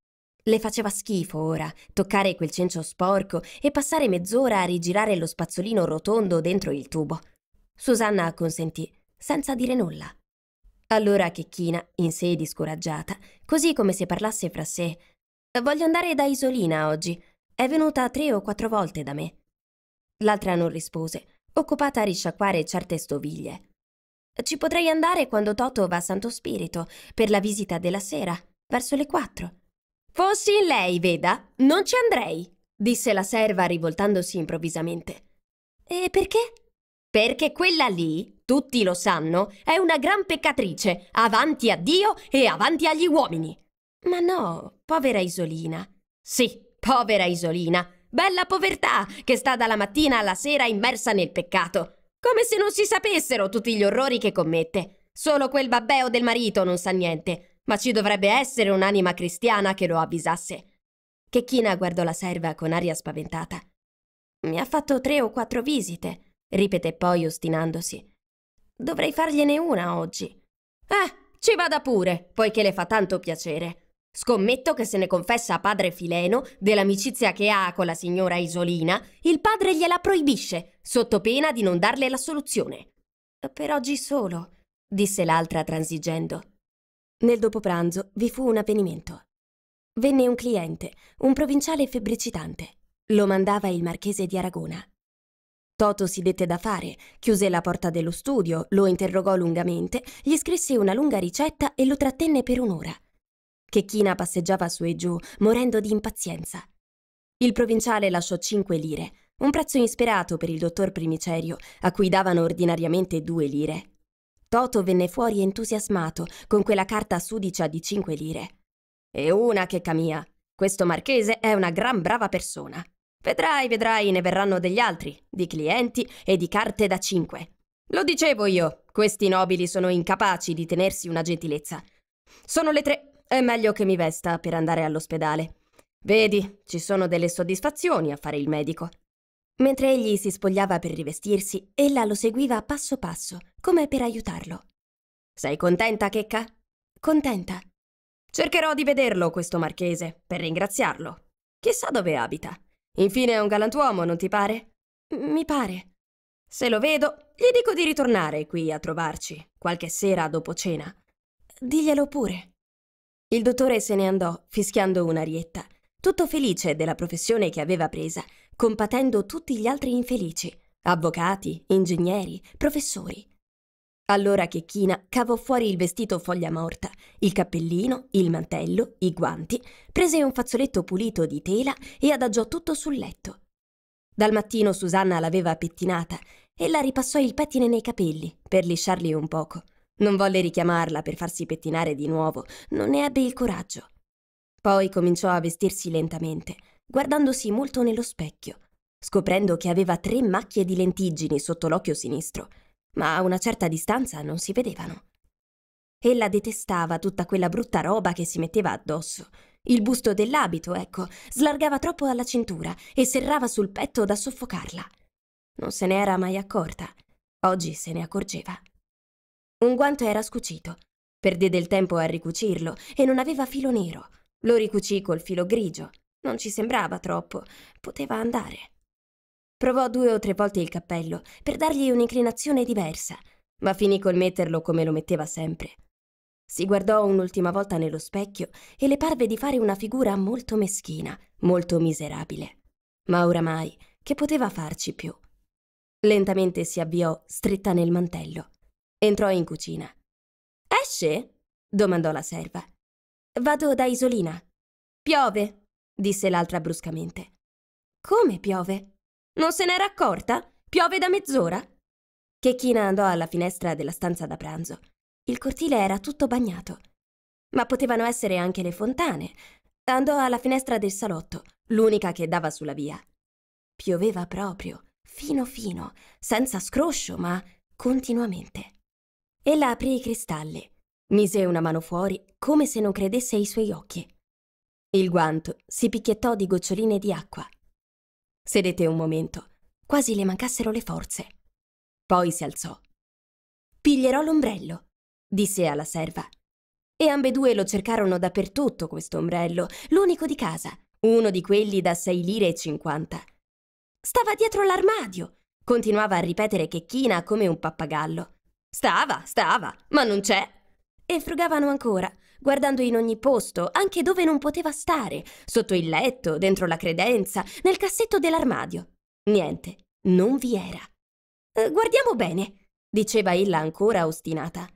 Speaker 1: Le faceva schifo ora toccare quel cencio sporco e passare mezz'ora a rigirare lo spazzolino rotondo dentro il tubo. Susanna acconsentì, senza dire nulla. Allora Checchina, in sé discoraggiata, così come se parlasse fra sé, Voglio andare da Isolina oggi. È venuta tre o quattro volte da me. L'altra non rispose, occupata a risciacquare certe stoviglie. Ci potrei andare quando Toto va a Santo Spirito, per la visita della sera, verso le quattro. Fossi in lei, veda, non ci andrei, disse la serva rivoltandosi improvvisamente. E perché? Perché quella lì tutti lo sanno, è una gran peccatrice, avanti a Dio e avanti agli uomini. Ma no, povera Isolina. Sì, povera Isolina. Bella povertà che sta dalla mattina alla sera immersa nel peccato. Come se non si sapessero tutti gli orrori che commette. Solo quel babbeo del marito non sa niente, ma ci dovrebbe essere un'anima cristiana che lo avvisasse. Chechina guardò la serva con aria spaventata. Mi ha fatto tre o quattro visite, ripeté poi ostinandosi. Dovrei fargliene una oggi. Eh, ci vada pure, poiché le fa tanto piacere. Scommetto che se ne confessa a padre Fileno dell'amicizia che ha con la signora Isolina, il padre gliela proibisce, sotto pena di non darle la soluzione. Per oggi solo, disse l'altra transigendo. Nel dopopranzo vi fu un avvenimento. Venne un cliente, un provinciale febbricitante. Lo mandava il marchese di Aragona. Toto si dette da fare, chiuse la porta dello studio, lo interrogò lungamente, gli scrisse una lunga ricetta e lo trattenne per un'ora. Chechina passeggiava su e giù, morendo di impazienza. Il provinciale lasciò cinque lire, un prezzo insperato per il dottor Primicerio, a cui davano ordinariamente due lire. Toto venne fuori entusiasmato con quella carta sudicia di cinque lire. E una che camia. Questo marchese è una gran brava persona. Vedrai, vedrai, ne verranno degli altri, di clienti e di carte da cinque. Lo dicevo io, questi nobili sono incapaci di tenersi una gentilezza. Sono le tre, è meglio che mi vesta per andare all'ospedale. Vedi, ci sono delle soddisfazioni a fare il medico. Mentre egli si spogliava per rivestirsi, ella lo seguiva passo passo, come per aiutarlo. Sei contenta, Checca? Contenta. Cercherò di vederlo, questo marchese, per ringraziarlo. Chissà dove abita. Infine è un galantuomo, non ti pare? Mi pare. Se lo vedo, gli dico di ritornare qui a trovarci, qualche sera dopo cena. Diglielo pure. Il dottore se ne andò, fischiando un'arietta, tutto felice della professione che aveva presa, compatendo tutti gli altri infelici, avvocati, ingegneri, professori. Allora Chechina cavò fuori il vestito foglia morta, il cappellino, il mantello, i guanti, prese un fazzoletto pulito di tela e adagiò tutto sul letto. Dal mattino Susanna l'aveva pettinata e la ripassò il pettine nei capelli per lisciarli un poco. Non volle richiamarla per farsi pettinare di nuovo, non ne ebbe il coraggio. Poi cominciò a vestirsi lentamente, guardandosi molto nello specchio, scoprendo che aveva tre macchie di lentiggini sotto l'occhio sinistro ma a una certa distanza non si vedevano. Ella detestava tutta quella brutta roba che si metteva addosso. Il busto dell'abito, ecco, slargava troppo alla cintura e serrava sul petto da soffocarla. Non se ne era mai accorta. Oggi se ne accorgeva. Un guanto era scucito. Perde del tempo a ricucirlo e non aveva filo nero. Lo ricucì col filo grigio. Non ci sembrava troppo. Poteva andare. Provò due o tre volte il cappello per dargli un'inclinazione diversa, ma finì col metterlo come lo metteva sempre. Si guardò un'ultima volta nello specchio e le parve di fare una figura molto meschina, molto miserabile. Ma oramai, che poteva farci più? Lentamente si avviò, stretta nel mantello. Entrò in cucina. Esce? domandò la serva. Vado da Isolina. Piove, disse l'altra bruscamente. Come piove? Non se n'era accorta? Piove da mezz'ora? Chechina andò alla finestra della stanza da pranzo. Il cortile era tutto bagnato. Ma potevano essere anche le fontane. Andò alla finestra del salotto, l'unica che dava sulla via. Pioveva proprio, fino fino, senza scroscio, ma continuamente. Ella aprì i cristalli, mise una mano fuori come se non credesse ai suoi occhi. Il guanto si picchiettò di goccioline di acqua. Sedette un momento, quasi le mancassero le forze. Poi si alzò. Piglierò l'ombrello, disse alla serva. E ambedue lo cercarono dappertutto questo ombrello, l'unico di casa, uno di quelli da 6 lire e 50. Stava dietro l'armadio, continuava a ripetere Chechina come un pappagallo. Stava, stava, ma non c'è. E frugavano ancora, guardando in ogni posto, anche dove non poteva stare, sotto il letto, dentro la credenza, nel cassetto dell'armadio. Niente, non vi era. Eh, guardiamo bene, diceva ella ancora ostinata.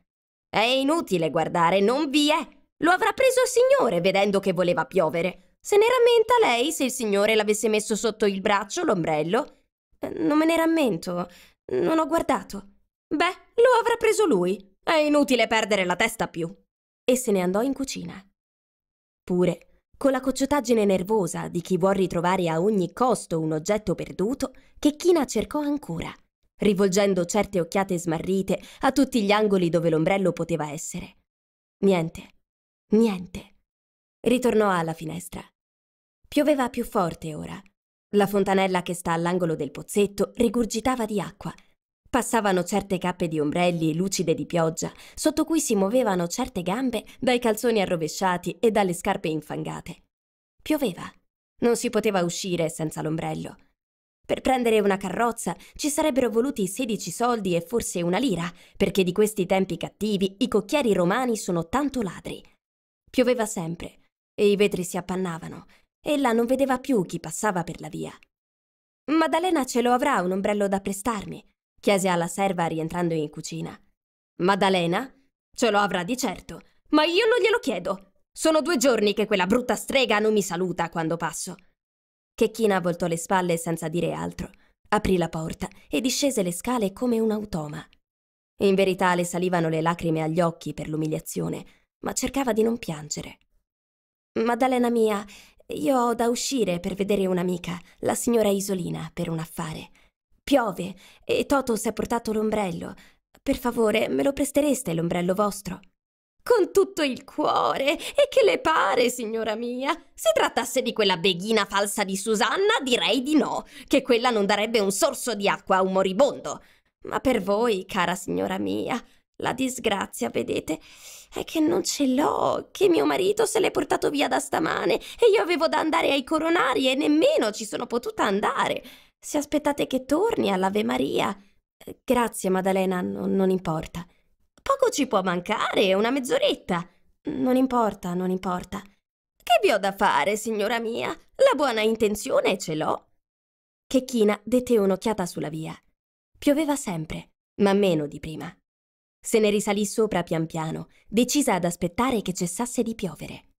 Speaker 1: È inutile guardare, non vi è. Lo avrà preso il signore vedendo che voleva piovere. Se ne rammenta lei se il signore l'avesse messo sotto il braccio l'ombrello? Eh, non me ne rammento, non ho guardato. Beh, lo avrà preso lui. È inutile perdere la testa più e se ne andò in cucina. Pure, con la cocciutaggine nervosa di chi vuol ritrovare a ogni costo un oggetto perduto, che cercò ancora, rivolgendo certe occhiate smarrite a tutti gli angoli dove l'ombrello poteva essere. Niente, niente. Ritornò alla finestra. Pioveva più forte ora. La fontanella che sta all'angolo del pozzetto rigurgitava di acqua, Passavano certe cappe di ombrelli lucide di pioggia, sotto cui si muovevano certe gambe dai calzoni arrovesciati e dalle scarpe infangate. Pioveva. Non si poteva uscire senza l'ombrello. Per prendere una carrozza ci sarebbero voluti 16 soldi e forse una lira, perché di questi tempi cattivi i cocchieri romani sono tanto ladri. Pioveva sempre e i vetri si appannavano. Ella non vedeva più chi passava per la via. Maddalena ce lo avrà un ombrello da prestarmi, chiese alla serva rientrando in cucina. Maddalena? Ce lo avrà di certo, ma io non glielo chiedo. Sono due giorni che quella brutta strega non mi saluta quando passo. Chechina voltò le spalle senza dire altro, aprì la porta e discese le scale come un automa. In verità le salivano le lacrime agli occhi per l'umiliazione, ma cercava di non piangere. Maddalena mia, io ho da uscire per vedere un'amica, la signora Isolina, per un affare. Piove e Toto si è portato l'ombrello. Per favore, me lo prestereste l'ombrello vostro? Con tutto il cuore. E che le pare, signora mia? Se trattasse di quella beghina falsa di Susanna, direi di no, che quella non darebbe un sorso di acqua a un moribondo. Ma per voi, cara signora mia, la disgrazia, vedete, è che non ce l'ho, che mio marito se l'è portato via da stamane e io avevo da andare ai coronari e nemmeno ci sono potuta andare. Se aspettate che torni all'Ave Maria. Eh, grazie, Maddalena, non, non importa. Poco ci può mancare, una mezz'oretta. Non importa, non importa. Che vi ho da fare, signora mia? La buona intenzione ce l'ho. Chechina dette un'occhiata sulla via. Pioveva sempre, ma meno di prima. Se ne risalì sopra pian piano, decisa ad aspettare che cessasse di piovere.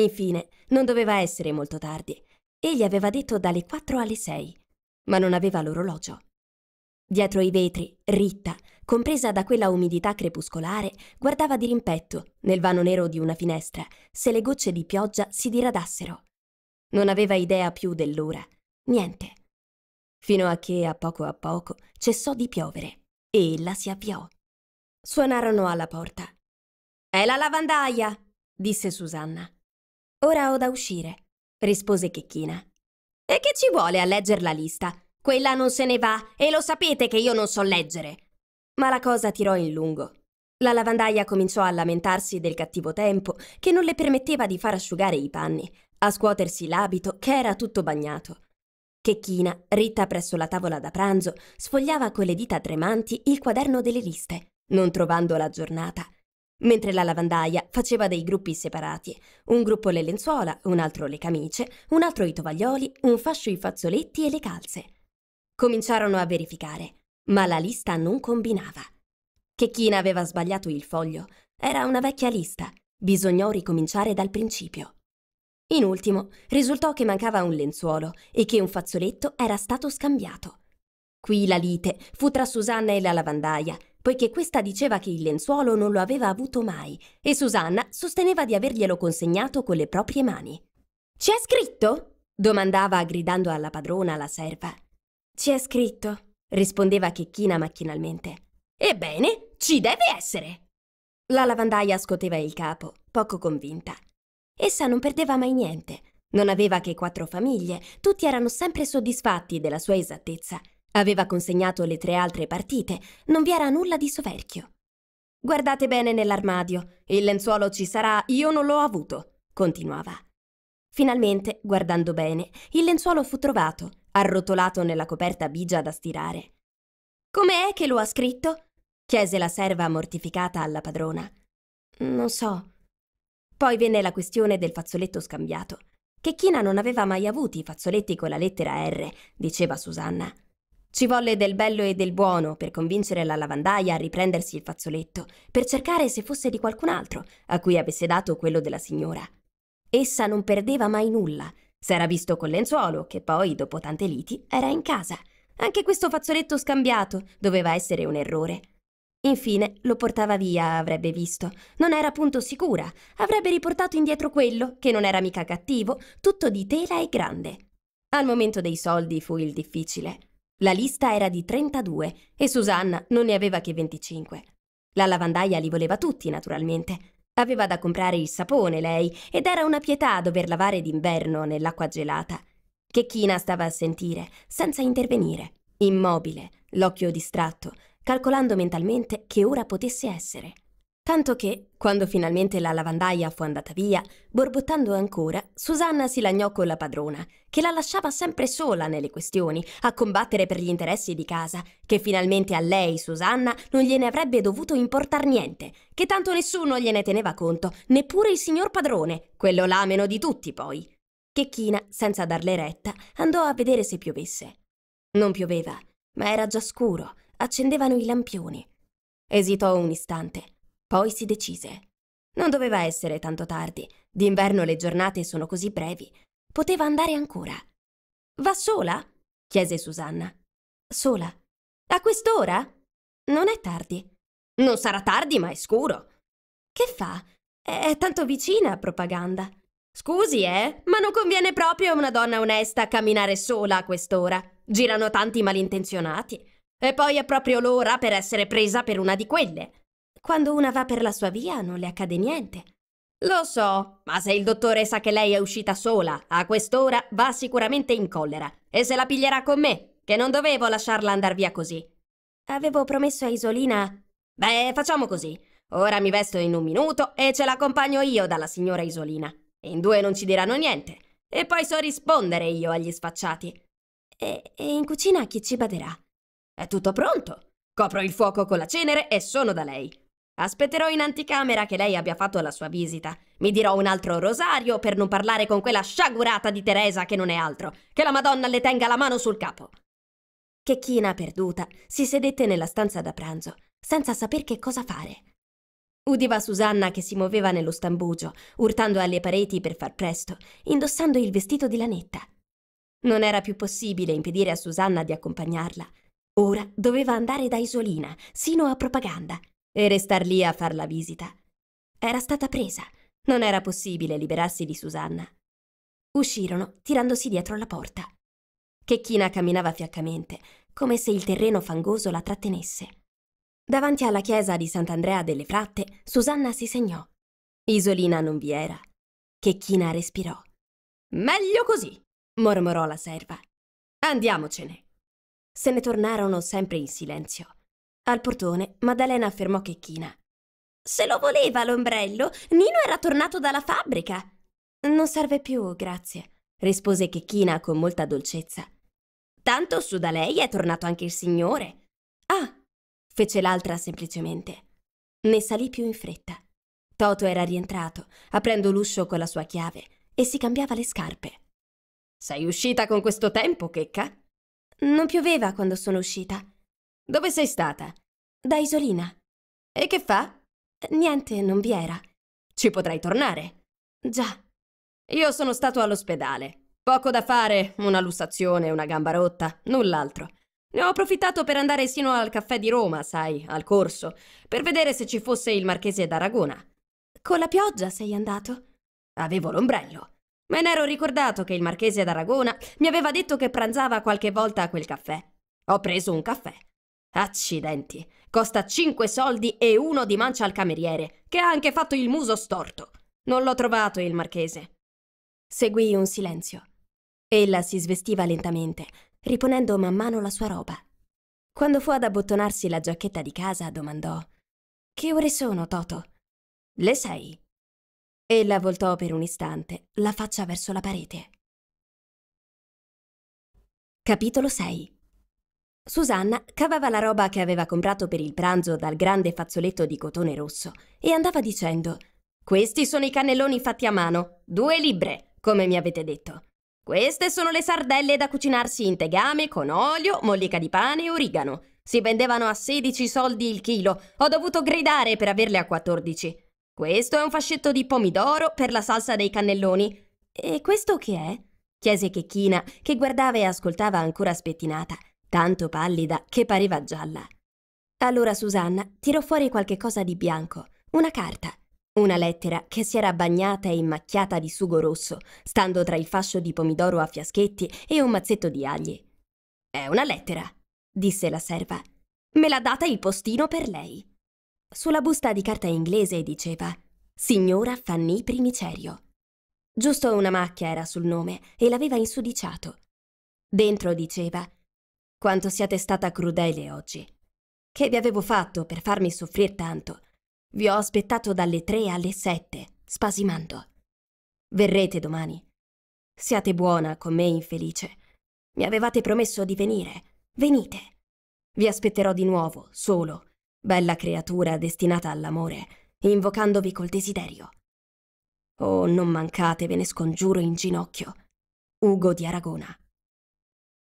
Speaker 1: Infine, non doveva essere molto tardi. Egli aveva detto dalle quattro alle sei ma non aveva l'orologio. Dietro i vetri, ritta, compresa da quella umidità crepuscolare, guardava dirimpetto, nel vano nero di una finestra, se le gocce di pioggia si diradassero. Non aveva idea più dell'ora, niente. Fino a che, a poco a poco, cessò di piovere e ella si avviò. Suonarono alla porta. È la lavandaia, disse Susanna. Ora ho da uscire, rispose Chechina. E che ci vuole a leggere la lista? Quella non se ne va e lo sapete che io non so leggere. Ma la cosa tirò in lungo. La lavandaia cominciò a lamentarsi del cattivo tempo che non le permetteva di far asciugare i panni, a scuotersi l'abito che era tutto bagnato. Chechina, ritta presso la tavola da pranzo, sfogliava con le dita tremanti il quaderno delle liste, non trovando la giornata mentre la lavandaia faceva dei gruppi separati, un gruppo le lenzuola, un altro le camicie, un altro i tovaglioli, un fascio i fazzoletti e le calze. Cominciarono a verificare, ma la lista non combinava. Chechina aveva sbagliato il foglio, era una vecchia lista, bisognò ricominciare dal principio. In ultimo, risultò che mancava un lenzuolo e che un fazzoletto era stato scambiato. Qui la lite fu tra Susanna e la lavandaia, poiché questa diceva che il lenzuolo non lo aveva avuto mai e Susanna sosteneva di averglielo consegnato con le proprie mani. C'è scritto? domandava gridando alla padrona la serva. C'è scritto, rispondeva Checchina macchinalmente. Ebbene, ci deve essere! La lavandaia scoteva il capo, poco convinta. Essa non perdeva mai niente. Non aveva che quattro famiglie, tutti erano sempre soddisfatti della sua esattezza Aveva consegnato le tre altre partite, non vi era nulla di soverchio. Guardate bene nell'armadio, il lenzuolo ci sarà, io non l'ho avuto, continuava. Finalmente, guardando bene, il lenzuolo fu trovato, arrotolato nella coperta bigia da stirare. Com'è che lo ha scritto? chiese la serva mortificata alla padrona. Non so. Poi venne la questione del fazzoletto scambiato. Che China non aveva mai avuti i fazzoletti con la lettera R, diceva Susanna. Ci volle del bello e del buono per convincere la lavandaia a riprendersi il fazzoletto, per cercare se fosse di qualcun altro, a cui avesse dato quello della signora. Essa non perdeva mai nulla. S'era visto col lenzuolo, che poi, dopo tante liti, era in casa. Anche questo fazzoletto scambiato doveva essere un errore. Infine lo portava via, avrebbe visto. Non era punto sicura. Avrebbe riportato indietro quello, che non era mica cattivo, tutto di tela e grande. Al momento dei soldi fu il difficile. La lista era di 32 e Susanna non ne aveva che 25. La lavandaia li voleva tutti, naturalmente. Aveva da comprare il sapone lei ed era una pietà dover lavare d'inverno nell'acqua gelata. Chechina stava a sentire, senza intervenire, immobile, l'occhio distratto, calcolando mentalmente che ora potesse essere. Tanto che, quando finalmente la lavandaia fu andata via, borbottando ancora, Susanna si lagnò con la padrona, che la lasciava sempre sola nelle questioni, a combattere per gli interessi di casa, che finalmente a lei, Susanna, non gliene avrebbe dovuto importar niente, che tanto nessuno gliene teneva conto, neppure il signor padrone, quello là meno di tutti poi. Chechina, senza darle retta, andò a vedere se piovesse. Non pioveva, ma era già scuro, accendevano i lampioni. Esitò un istante poi si decise. Non doveva essere tanto tardi. D'inverno le giornate sono così brevi. Poteva andare ancora. Va sola? chiese Susanna. Sola. A quest'ora? Non è tardi. Non sarà tardi, ma è scuro. Che fa? È tanto vicina a propaganda. Scusi, eh, ma non conviene proprio a una donna onesta camminare sola a quest'ora. Girano tanti malintenzionati. E poi è proprio l'ora per essere presa per una di quelle. Quando una va per la sua via non le accade niente. Lo so, ma se il dottore sa che lei è uscita sola, a quest'ora va sicuramente in collera e se la piglierà con me, che non dovevo lasciarla andar via così. Avevo promesso a Isolina. Beh, facciamo così. Ora mi vesto in un minuto e ce l'accompagno io dalla signora Isolina. In due non ci diranno niente. E poi so rispondere io agli sfacciati. E, e in cucina chi ci baderà? È tutto pronto. Copro il fuoco con la cenere e sono da lei. Aspetterò in anticamera che lei abbia fatto la sua visita. Mi dirò un altro rosario per non parlare con quella sciagurata di Teresa che non è altro. Che la Madonna le tenga la mano sul capo. Chechina perduta si sedette nella stanza da pranzo, senza saper che cosa fare. Udiva Susanna che si muoveva nello stambugio, urtando alle pareti per far presto, indossando il vestito di lanetta. Non era più possibile impedire a Susanna di accompagnarla. Ora doveva andare da Isolina, sino a Propaganda, e restar lì a far la visita. Era stata presa, non era possibile liberarsi di Susanna. Uscirono, tirandosi dietro la porta. Checchina camminava fiaccamente, come se il terreno fangoso la trattenesse. Davanti alla chiesa di Sant'Andrea delle Fratte, Susanna si segnò. Isolina non vi era. Checchina respirò. Meglio così, mormorò la serva. Andiamocene. Se ne tornarono sempre in silenzio. Al portone, Maddalena affermò checchina. Se lo voleva l'ombrello, Nino era tornato dalla fabbrica. Non serve più, grazie, rispose Chechina con molta dolcezza. Tanto su da lei è tornato anche il signore. Ah, fece l'altra semplicemente. Ne salì più in fretta. Toto era rientrato, aprendo l'uscio con la sua chiave, e si cambiava le scarpe. Sei uscita con questo tempo, Checca? Non pioveva quando sono uscita, dove sei stata? Da Isolina. E che fa? Niente, non vi era. Ci potrai tornare? Già. Io sono stato all'ospedale. Poco da fare, una lussazione, una gamba rotta, null'altro. Ne ho approfittato per andare sino al caffè di Roma, sai, al corso, per vedere se ci fosse il marchese d'Aragona. Con la pioggia sei andato? Avevo l'ombrello. Me n'ero ricordato che il marchese d'Aragona mi aveva detto che pranzava qualche volta a quel caffè. Ho preso un caffè. Accidenti, costa 5 soldi e uno di mancia al cameriere, che ha anche fatto il muso storto. Non l'ho trovato il marchese. Seguì un silenzio. Ella si svestiva lentamente, riponendo man mano la sua roba. Quando fu ad abbottonarsi la giacchetta di casa, domandò: Che ore sono, Toto? Le sei. Ella voltò per un istante la faccia verso la parete. Capitolo 6 Susanna cavava la roba che aveva comprato per il pranzo dal grande fazzoletto di cotone rosso e andava dicendo Questi sono i cannelloni fatti a mano, due libbre, come mi avete detto. Queste sono le sardelle da cucinarsi in tegame con olio, mollica di pane e origano. Si vendevano a 16 soldi il chilo. Ho dovuto gridare per averle a 14. Questo è un fascetto di pomidoro per la salsa dei cannelloni. E questo che è? chiese Chechina, che guardava e ascoltava ancora spettinata tanto pallida che pareva gialla. Allora Susanna tirò fuori qualche cosa di bianco, una carta, una lettera che si era bagnata e immacchiata di sugo rosso, stando tra il fascio di pomidoro a fiaschetti e un mazzetto di agli. È una lettera, disse la serva. Me l'ha data il postino per lei. Sulla busta di carta inglese diceva Signora Fanny Primicerio. Giusto una macchia era sul nome e l'aveva insudiciato. Dentro diceva quanto siete stata crudele oggi. Che vi avevo fatto per farmi soffrire tanto? Vi ho aspettato dalle tre alle sette, spasimando. Verrete domani. Siate buona con me, infelice. Mi avevate promesso di venire. Venite. Vi aspetterò di nuovo, solo, bella creatura destinata all'amore, invocandovi col desiderio. Oh, non mancate, ve ne scongiuro in ginocchio. Ugo di Aragona.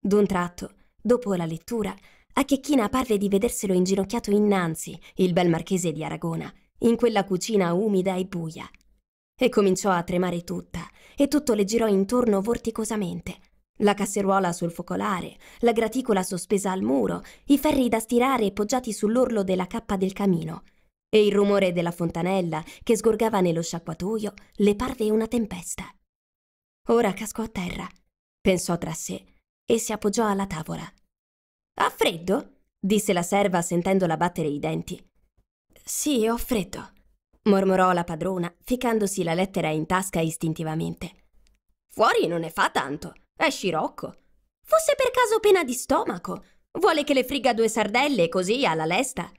Speaker 1: D'un tratto, Dopo la lettura, a Chechina parve di vederselo inginocchiato innanzi, il bel marchese di Aragona, in quella cucina umida e buia. E cominciò a tremare tutta, e tutto le girò intorno vorticosamente. La casseruola sul focolare, la graticola sospesa al muro, i ferri da stirare poggiati sull'orlo della cappa del camino, e il rumore della fontanella che sgorgava nello sciacquatoio le parve una tempesta. Ora cascò a terra, pensò tra sé, e si appoggiò alla tavola. Ha freddo? disse la serva sentendola battere i denti. Sì, ho freddo, mormorò la padrona, ficcandosi la lettera in tasca istintivamente. Fuori non ne fa tanto, è scirocco. Fosse per caso pena di stomaco? Vuole che le frigga due sardelle così alla lesta?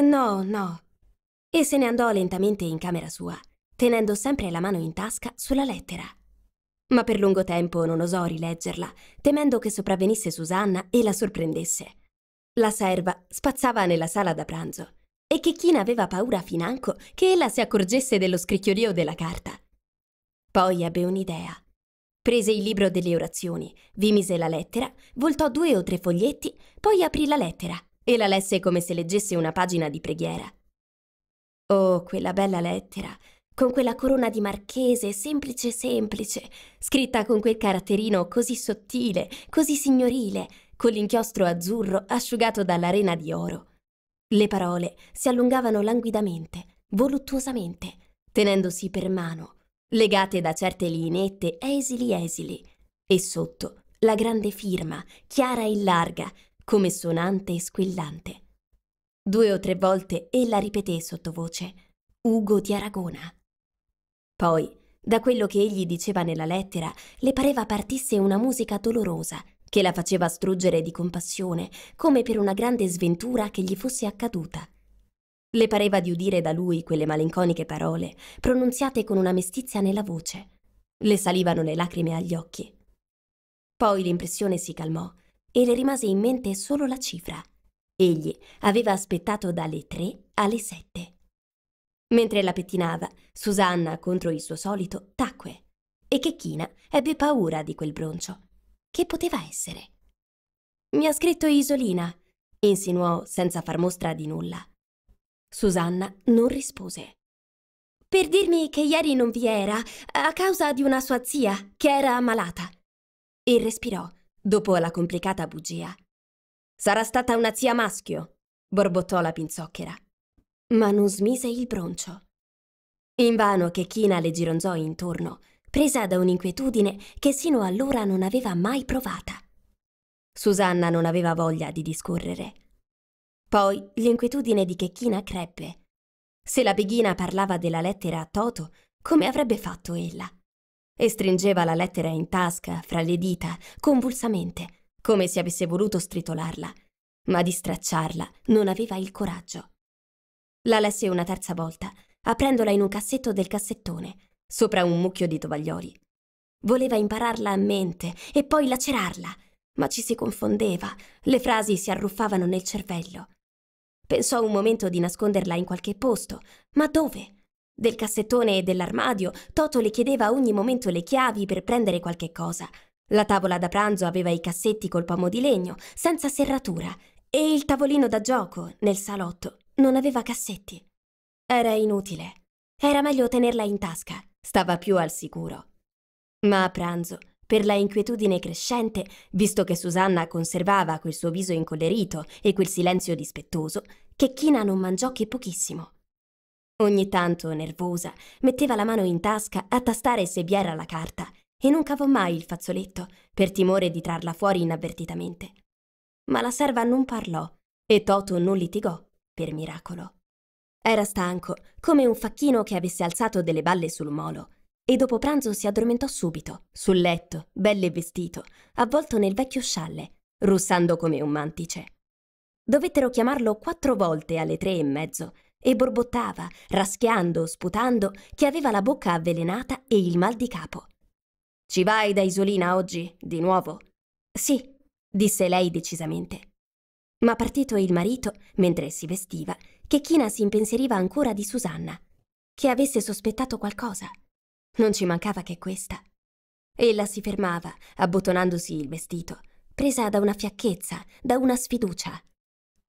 Speaker 1: No, no. E se ne andò lentamente in camera sua, tenendo sempre la mano in tasca sulla lettera ma per lungo tempo non osò rileggerla, temendo che sopravvenisse Susanna e la sorprendesse. La serva spazzava nella sala da pranzo e Chechina aveva paura financo che ella si accorgesse dello scricchiolio della carta. Poi ebbe un'idea. Prese il libro delle orazioni, vi mise la lettera, voltò due o tre foglietti, poi aprì la lettera e la lesse come se leggesse una pagina di preghiera. Oh, quella bella lettera, con quella corona di marchese semplice semplice, scritta con quel caratterino così sottile, così signorile, con l'inchiostro azzurro asciugato dalla rena di oro. Le parole si allungavano languidamente, voluttuosamente, tenendosi per mano, legate da certe lineette esili esili, e sotto la grande firma, chiara e larga, come suonante e squillante. Due o tre volte ella ripeté sottovoce Ugo di Aragona. Poi, da quello che egli diceva nella lettera, le pareva partisse una musica dolorosa che la faceva struggere di compassione, come per una grande sventura che gli fosse accaduta. Le pareva di udire da lui quelle malinconiche parole, pronunziate con una mestizia nella voce. Le salivano le lacrime agli occhi. Poi l'impressione si calmò e le rimase in mente solo la cifra. Egli aveva aspettato dalle tre alle sette. Mentre la pettinava, Susanna, contro il suo solito, tacque e Chechina ebbe paura di quel broncio. Che poteva essere? Mi ha scritto Isolina, insinuò senza far mostra di nulla. Susanna non rispose. Per dirmi che ieri non vi era a causa di una sua zia che era ammalata. E respirò dopo la complicata bugia. Sarà stata una zia maschio, borbottò la pinzocchera ma non smise il broncio. Invano che China le gironzò intorno, presa da un'inquietudine che sino allora non aveva mai provata. Susanna non aveva voglia di discorrere. Poi l'inquietudine di Chechina crebbe. Se la beghina parlava della lettera a Toto, come avrebbe fatto ella? E stringeva la lettera in tasca, fra le dita, convulsamente, come se avesse voluto stritolarla, ma di stracciarla non aveva il coraggio. La lesse una terza volta, aprendola in un cassetto del cassettone, sopra un mucchio di tovaglioli. Voleva impararla a mente e poi lacerarla, ma ci si confondeva, le frasi si arruffavano nel cervello. Pensò un momento di nasconderla in qualche posto, ma dove? Del cassettone e dell'armadio, Toto le chiedeva a ogni momento le chiavi per prendere qualche cosa. La tavola da pranzo aveva i cassetti col pomo di legno, senza serratura, e il tavolino da gioco nel salotto non aveva cassetti. Era inutile. Era meglio tenerla in tasca, stava più al sicuro. Ma a pranzo, per la inquietudine crescente, visto che Susanna conservava quel suo viso incollerito e quel silenzio dispettoso, Chechina non mangiò che pochissimo. Ogni tanto, nervosa, metteva la mano in tasca a tastare se vi era la carta e non cavò mai il fazzoletto per timore di trarla fuori inavvertitamente. Ma la serva non parlò e Toto non litigò per miracolo. Era stanco, come un facchino che avesse alzato delle balle sul molo, e dopo pranzo si addormentò subito, sul letto, belle vestito, avvolto nel vecchio scialle, russando come un mantice. Dovettero chiamarlo quattro volte alle tre e mezzo, e borbottava, raschiando, sputando, che aveva la bocca avvelenata e il mal di capo. Ci vai da Isolina oggi, di nuovo? Sì, disse lei decisamente. Ma partito il marito, mentre si vestiva, Chechina si impensieriva ancora di Susanna, che avesse sospettato qualcosa. Non ci mancava che questa. Ella si fermava, abbottonandosi il vestito, presa da una fiacchezza, da una sfiducia.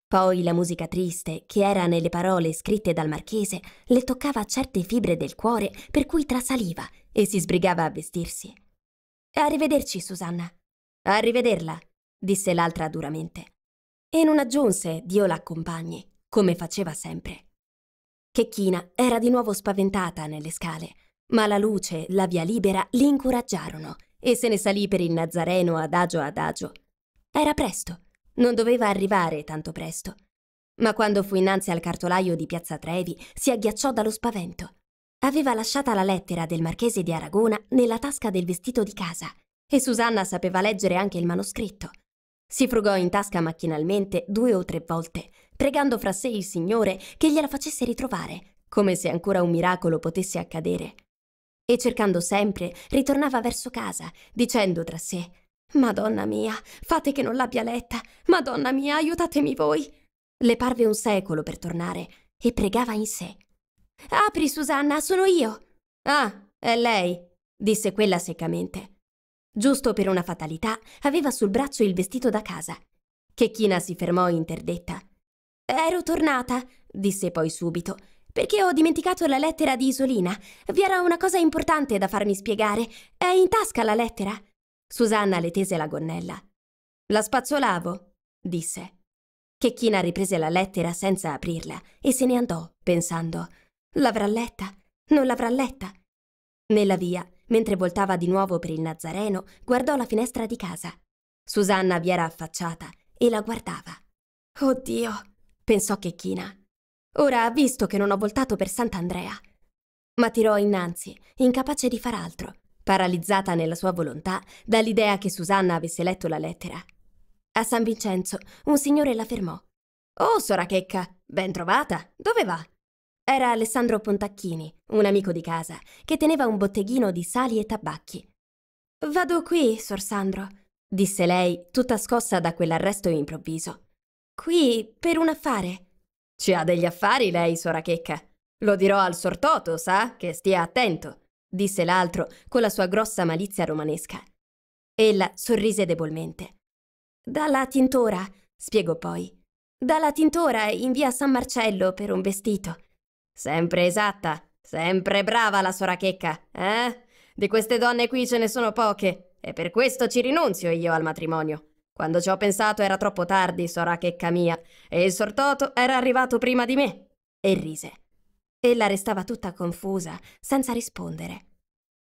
Speaker 1: Poi la musica triste, che era nelle parole scritte dal marchese, le toccava certe fibre del cuore per cui trasaliva e si sbrigava a vestirsi. Arrivederci, Susanna. Arrivederla, disse l'altra duramente e non aggiunse Dio l'accompagni, come faceva sempre. Chechina era di nuovo spaventata nelle scale, ma la luce, la via libera li incoraggiarono e se ne salì per il Nazareno adagio adagio. Era presto, non doveva arrivare tanto presto. Ma quando fu innanzi al cartolaio di Piazza Trevi si agghiacciò dallo spavento. Aveva lasciata la lettera del marchese di Aragona nella tasca del vestito di casa e Susanna sapeva leggere anche il manoscritto, si frugò in tasca macchinalmente due o tre volte, pregando fra sé il Signore che gliela facesse ritrovare, come se ancora un miracolo potesse accadere. E cercando sempre, ritornava verso casa, dicendo tra sé Madonna mia, fate che non l'abbia letta. Madonna mia, aiutatemi voi. Le parve un secolo per tornare e pregava in sé. Apri, Susanna, sono io. Ah, è lei, disse quella seccamente giusto per una fatalità, aveva sul braccio il vestito da casa. Chechina si fermò interdetta. Ero tornata, disse poi subito, perché ho dimenticato la lettera di Isolina. Vi era una cosa importante da farmi spiegare. È in tasca la lettera? Susanna le tese la gonnella. La spazzolavo, disse. Chechina riprese la lettera senza aprirla e se ne andò, pensando: L'avrà letta? Non l'avrà letta? Nella via Mentre voltava di nuovo per il Nazareno, guardò la finestra di casa. Susanna vi era affacciata e la guardava. Oddio, pensò Chechina. Ora ha visto che non ho voltato per Sant'Andrea. Ma tirò innanzi, incapace di far altro, paralizzata nella sua volontà dall'idea che Susanna avesse letto la lettera. A San Vincenzo un signore la fermò. Oh, sora Checca, ben trovata, dove va? Era Alessandro Pontacchini, un amico di casa, che teneva un botteghino di sali e tabacchi. Vado qui, Sor Sandro, disse lei, tutta scossa da quell'arresto improvviso. Qui per un affare. Ci ha degli affari lei, Sora Checca. Lo dirò al sor Toto, sa, che stia attento, disse l'altro con la sua grossa malizia romanesca. Ella sorrise debolmente. Dalla tintora, spiegò poi. Dalla tintora in via San Marcello per un vestito. Sempre esatta, sempre brava la sora Checca, eh? Di queste donne qui ce ne sono poche, e per questo ci rinunzio io al matrimonio. Quando ci ho pensato era troppo tardi, sora Checca mia, e il sortoto era arrivato prima di me. E rise. Ella restava tutta confusa, senza rispondere.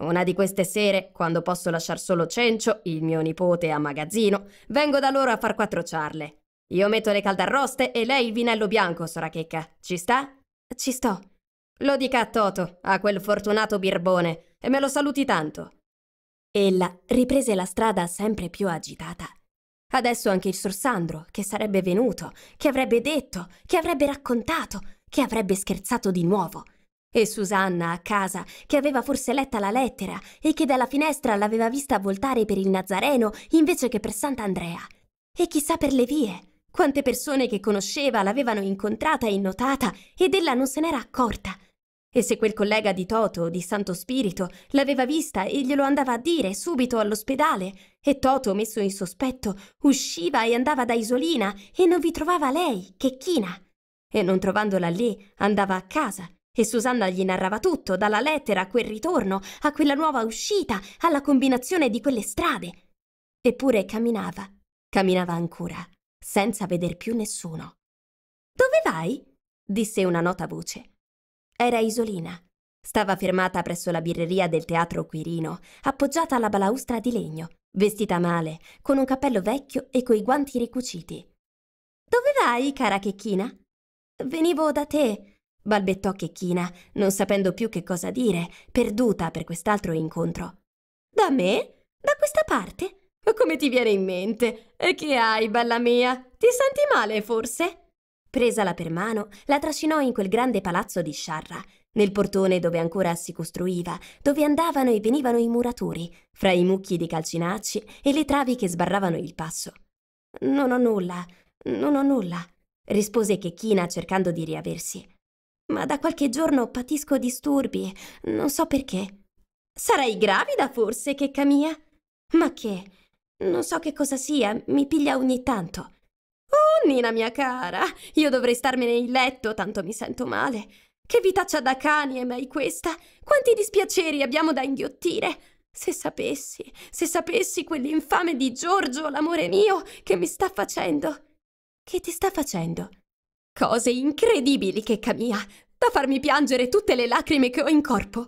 Speaker 1: Una di queste sere, quando posso lasciar solo Cencio, il mio nipote a magazzino, vengo da loro a far quattro ciarle. Io metto le caldarroste e lei il vinello bianco, sora Checca. Ci sta? Ci sto. Lo dica a Toto, a quel fortunato birbone, e me lo saluti tanto. Ella riprese la strada sempre più agitata. Adesso anche il Sorsandro, che sarebbe venuto, che avrebbe detto, che avrebbe raccontato, che avrebbe scherzato di nuovo. E Susanna a casa, che aveva forse letta la lettera e che dalla finestra l'aveva vista voltare per il Nazareno invece che per Sant'Andrea. E chissà per le vie. Quante persone che conosceva l'avevano incontrata e notata ed ella non se n'era accorta. E se quel collega di Toto, di Santo Spirito, l'aveva vista e glielo andava a dire subito all'ospedale, e Toto, messo in sospetto, usciva e andava da Isolina e non vi trovava lei, che china. E non trovandola lì, andava a casa. E Susanna gli narrava tutto, dalla lettera a quel ritorno, a quella nuova uscita, alla combinazione di quelle strade. Eppure camminava, camminava ancora senza veder più nessuno. Dove vai? disse una nota voce. Era Isolina. Stava fermata presso la birreria del teatro Quirino, appoggiata alla balaustra di legno, vestita male, con un cappello vecchio e coi guanti ricuciti. Dove vai, cara Chechina? Venivo da te, balbettò Chechina, non sapendo più che cosa dire, perduta per quest'altro incontro. Da me? Da questa parte? Come ti viene in mente? E che hai, bella mia? Ti senti male, forse? Presala per mano, la trascinò in quel grande palazzo di sciarra, nel portone dove ancora si costruiva, dove andavano e venivano i muratori, fra i mucchi di calcinacci e le travi che sbarravano il passo. Non ho nulla, non ho nulla, rispose Chechina cercando di riaversi. Ma da qualche giorno patisco disturbi, non so perché. Sarai gravida forse, checca mia? Ma che? Non so che cosa sia, mi piglia ogni tanto. Oh, Nina mia cara, io dovrei starmene in letto, tanto mi sento male. Che vitaccia da cani è mai questa? Quanti dispiaceri abbiamo da inghiottire! Se sapessi, se sapessi quell'infame di Giorgio, l'amore mio, che mi sta facendo. Che ti sta facendo? Cose incredibili, checca mia, da farmi piangere tutte le lacrime che ho in corpo.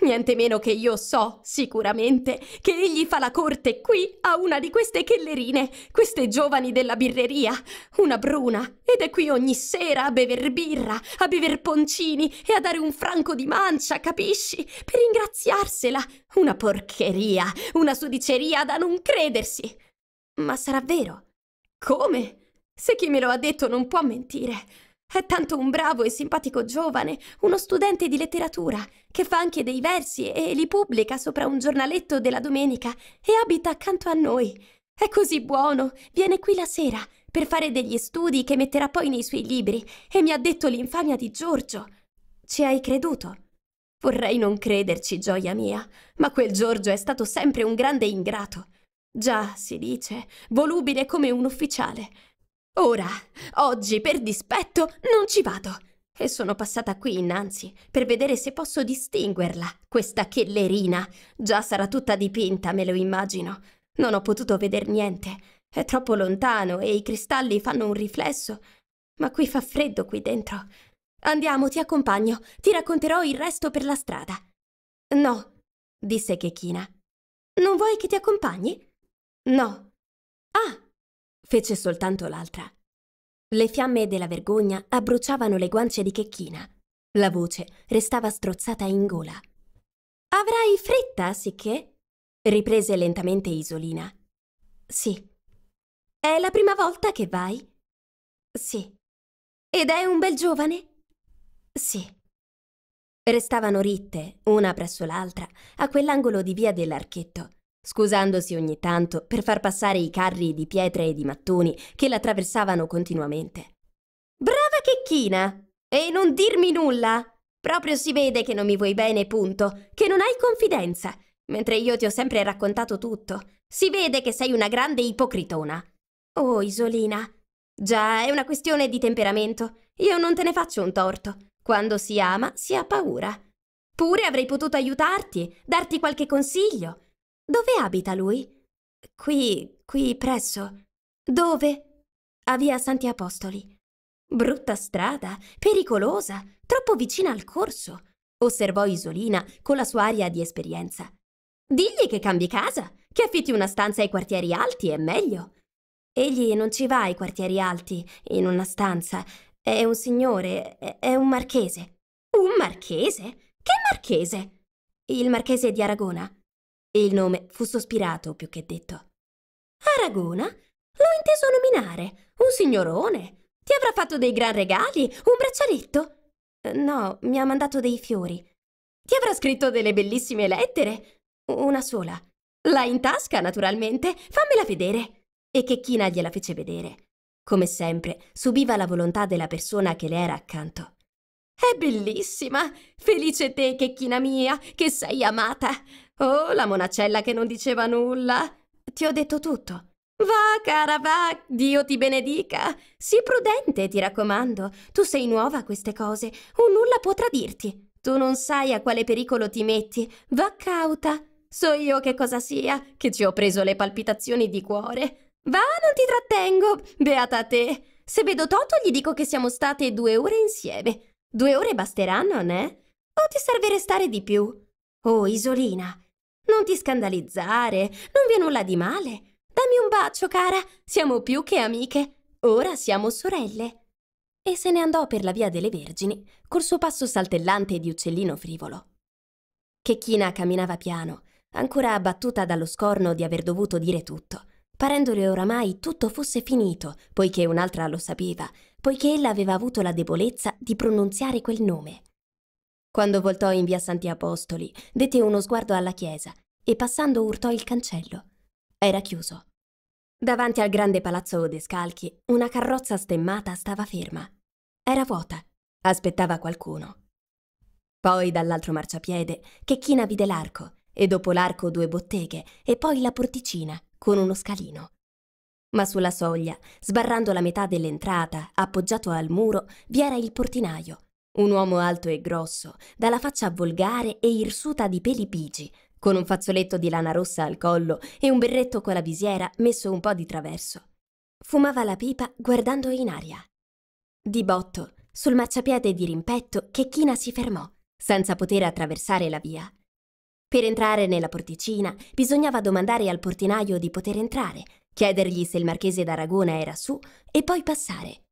Speaker 1: Niente meno che io so, sicuramente, che egli fa la corte qui a una di queste chellerine, queste giovani della birreria, una bruna, ed è qui ogni sera a bever birra, a bever poncini e a dare un franco di mancia, capisci? Per ingraziarsela. Una porcheria, una sudiceria da non credersi. Ma sarà vero? Come? Se chi me lo ha detto non può mentire. È tanto un bravo e simpatico giovane, uno studente di letteratura, che fa anche dei versi e li pubblica sopra un giornaletto della domenica e abita accanto a noi. È così buono, viene qui la sera per fare degli studi che metterà poi nei suoi libri e mi ha detto l'infamia di Giorgio. Ci hai creduto? Vorrei non crederci, gioia mia, ma quel Giorgio è stato sempre un grande ingrato. Già, si dice, volubile come un ufficiale. Ora, oggi, per dispetto, non ci vado. E sono passata qui innanzi per vedere se posso distinguerla, questa chellerina. Già sarà tutta dipinta, me lo immagino. Non ho potuto veder niente. È troppo lontano e i cristalli fanno un riflesso. Ma qui fa freddo qui dentro. Andiamo, ti accompagno. Ti racconterò il resto per la strada. No, disse Chechina. Non vuoi che ti accompagni? No. Ah, fece soltanto l'altra. Le fiamme della vergogna abbruciavano le guance di Chechina. La voce restava strozzata in gola. Avrai fretta, sicché? riprese lentamente Isolina. Sì. È la prima volta che vai? Sì. Ed è un bel giovane? Sì. Restavano ritte, una presso l'altra, a quell'angolo di via dell'archetto, scusandosi ogni tanto per far passare i carri di pietre e di mattoni che la attraversavano continuamente. Brava checchina! E non dirmi nulla! Proprio si vede che non mi vuoi bene, punto, che non hai confidenza, mentre io ti ho sempre raccontato tutto. Si vede che sei una grande ipocritona. Oh, Isolina. Già, è una questione di temperamento. Io non te ne faccio un torto. Quando si ama, si ha paura. Pure avrei potuto aiutarti, darti qualche consiglio, dove abita lui? Qui, qui presso. Dove? A via Santi Apostoli. Brutta strada, pericolosa, troppo vicina al corso, osservò Isolina con la sua aria di esperienza. Digli che cambi casa, che affitti una stanza ai quartieri alti, è meglio. Egli non ci va ai quartieri alti, in una stanza. È un signore, è un marchese. Un marchese? Che marchese? Il marchese di Aragona il nome fu sospirato più che detto. Aragona? L'ho inteso nominare. Un signorone. Ti avrà fatto dei gran regali? Un braccialetto? No, mi ha mandato dei fiori. Ti avrà scritto delle bellissime lettere? Una sola. L'ha in tasca, naturalmente. Fammela vedere. E che China gliela fece vedere. Come sempre, subiva la volontà della persona che le era accanto. È bellissima! Felice te, Chechina mia, che sei amata! Oh, la monacella che non diceva nulla. Ti ho detto tutto. Va, cara, va, Dio ti benedica. Sii prudente, ti raccomando. Tu sei nuova a queste cose. Un nulla può tradirti. Tu non sai a quale pericolo ti metti. Va cauta. So io che cosa sia, che ci ho preso le palpitazioni di cuore. Va, non ti trattengo. Beata te. Se vedo Toto gli dico che siamo state due ore insieme. Due ore basteranno, né? O ti serve restare di più? Oh, Isolina, non ti scandalizzare, non vi è nulla di male. Dammi un bacio, cara, siamo più che amiche. Ora siamo sorelle. E se ne andò per la via delle Vergini, col suo passo saltellante di uccellino frivolo. Chechina camminava piano, ancora abbattuta dallo scorno di aver dovuto dire tutto, parendole oramai tutto fosse finito, poiché un'altra lo sapeva, poiché ella aveva avuto la debolezza di pronunziare quel nome. Quando voltò in via Santi Apostoli, dette uno sguardo alla chiesa e passando urtò il cancello. Era chiuso. Davanti al grande palazzo De una carrozza stemmata stava ferma. Era vuota. Aspettava qualcuno. Poi dall'altro marciapiede, Checchina vide l'arco, e dopo l'arco due botteghe, e poi la porticina, con uno scalino. Ma sulla soglia, sbarrando la metà dell'entrata, appoggiato al muro, vi era il portinaio, un uomo alto e grosso, dalla faccia volgare e irsuta di peli pigi, con un fazzoletto di lana rossa al collo e un berretto con la visiera messo un po' di traverso. Fumava la pipa guardando in aria. Di botto, sul marciapiede di rimpetto, Chechina si fermò, senza poter attraversare la via. Per entrare nella porticina bisognava domandare al portinaio di poter entrare, chiedergli se il marchese d'Aragona era su e poi passare.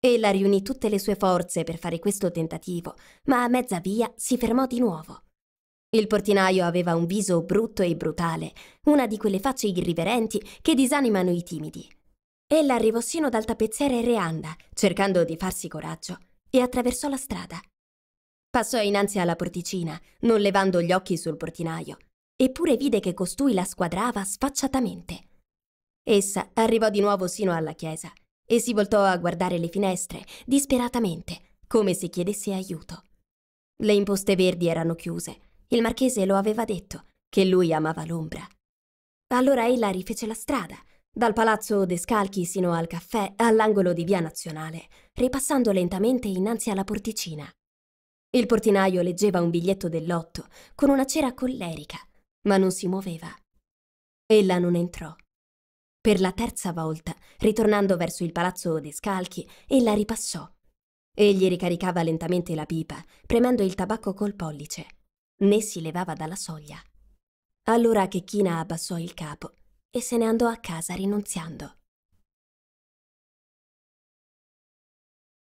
Speaker 1: Ella riunì tutte le sue forze per fare questo tentativo, ma a mezza via si fermò di nuovo. Il portinaio aveva un viso brutto e brutale, una di quelle facce irriverenti che disanimano i timidi. Ella arrivò sino dal tappezziere Reanda, cercando di farsi coraggio, e attraversò la strada. Passò innanzi alla porticina, non levando gli occhi sul portinaio, eppure vide che costui la squadrava sfacciatamente. Essa arrivò di nuovo sino alla chiesa e si voltò a guardare le finestre, disperatamente, come se chiedesse aiuto. Le imposte verdi erano chiuse. Il marchese lo aveva detto, che lui amava l'ombra. Allora ella rifece la strada, dal palazzo Descalchi sino al caffè all'angolo di Via Nazionale, ripassando lentamente innanzi alla porticina. Il portinaio leggeva un biglietto dell'otto con una cera collerica, ma non si muoveva. Ella non entrò per la terza volta, ritornando verso il palazzo De Scalchi, e la ripassò. Egli ricaricava lentamente la pipa, premendo il tabacco col pollice, né si levava dalla soglia. Allora Chechina abbassò il capo e se ne andò a casa rinunziando.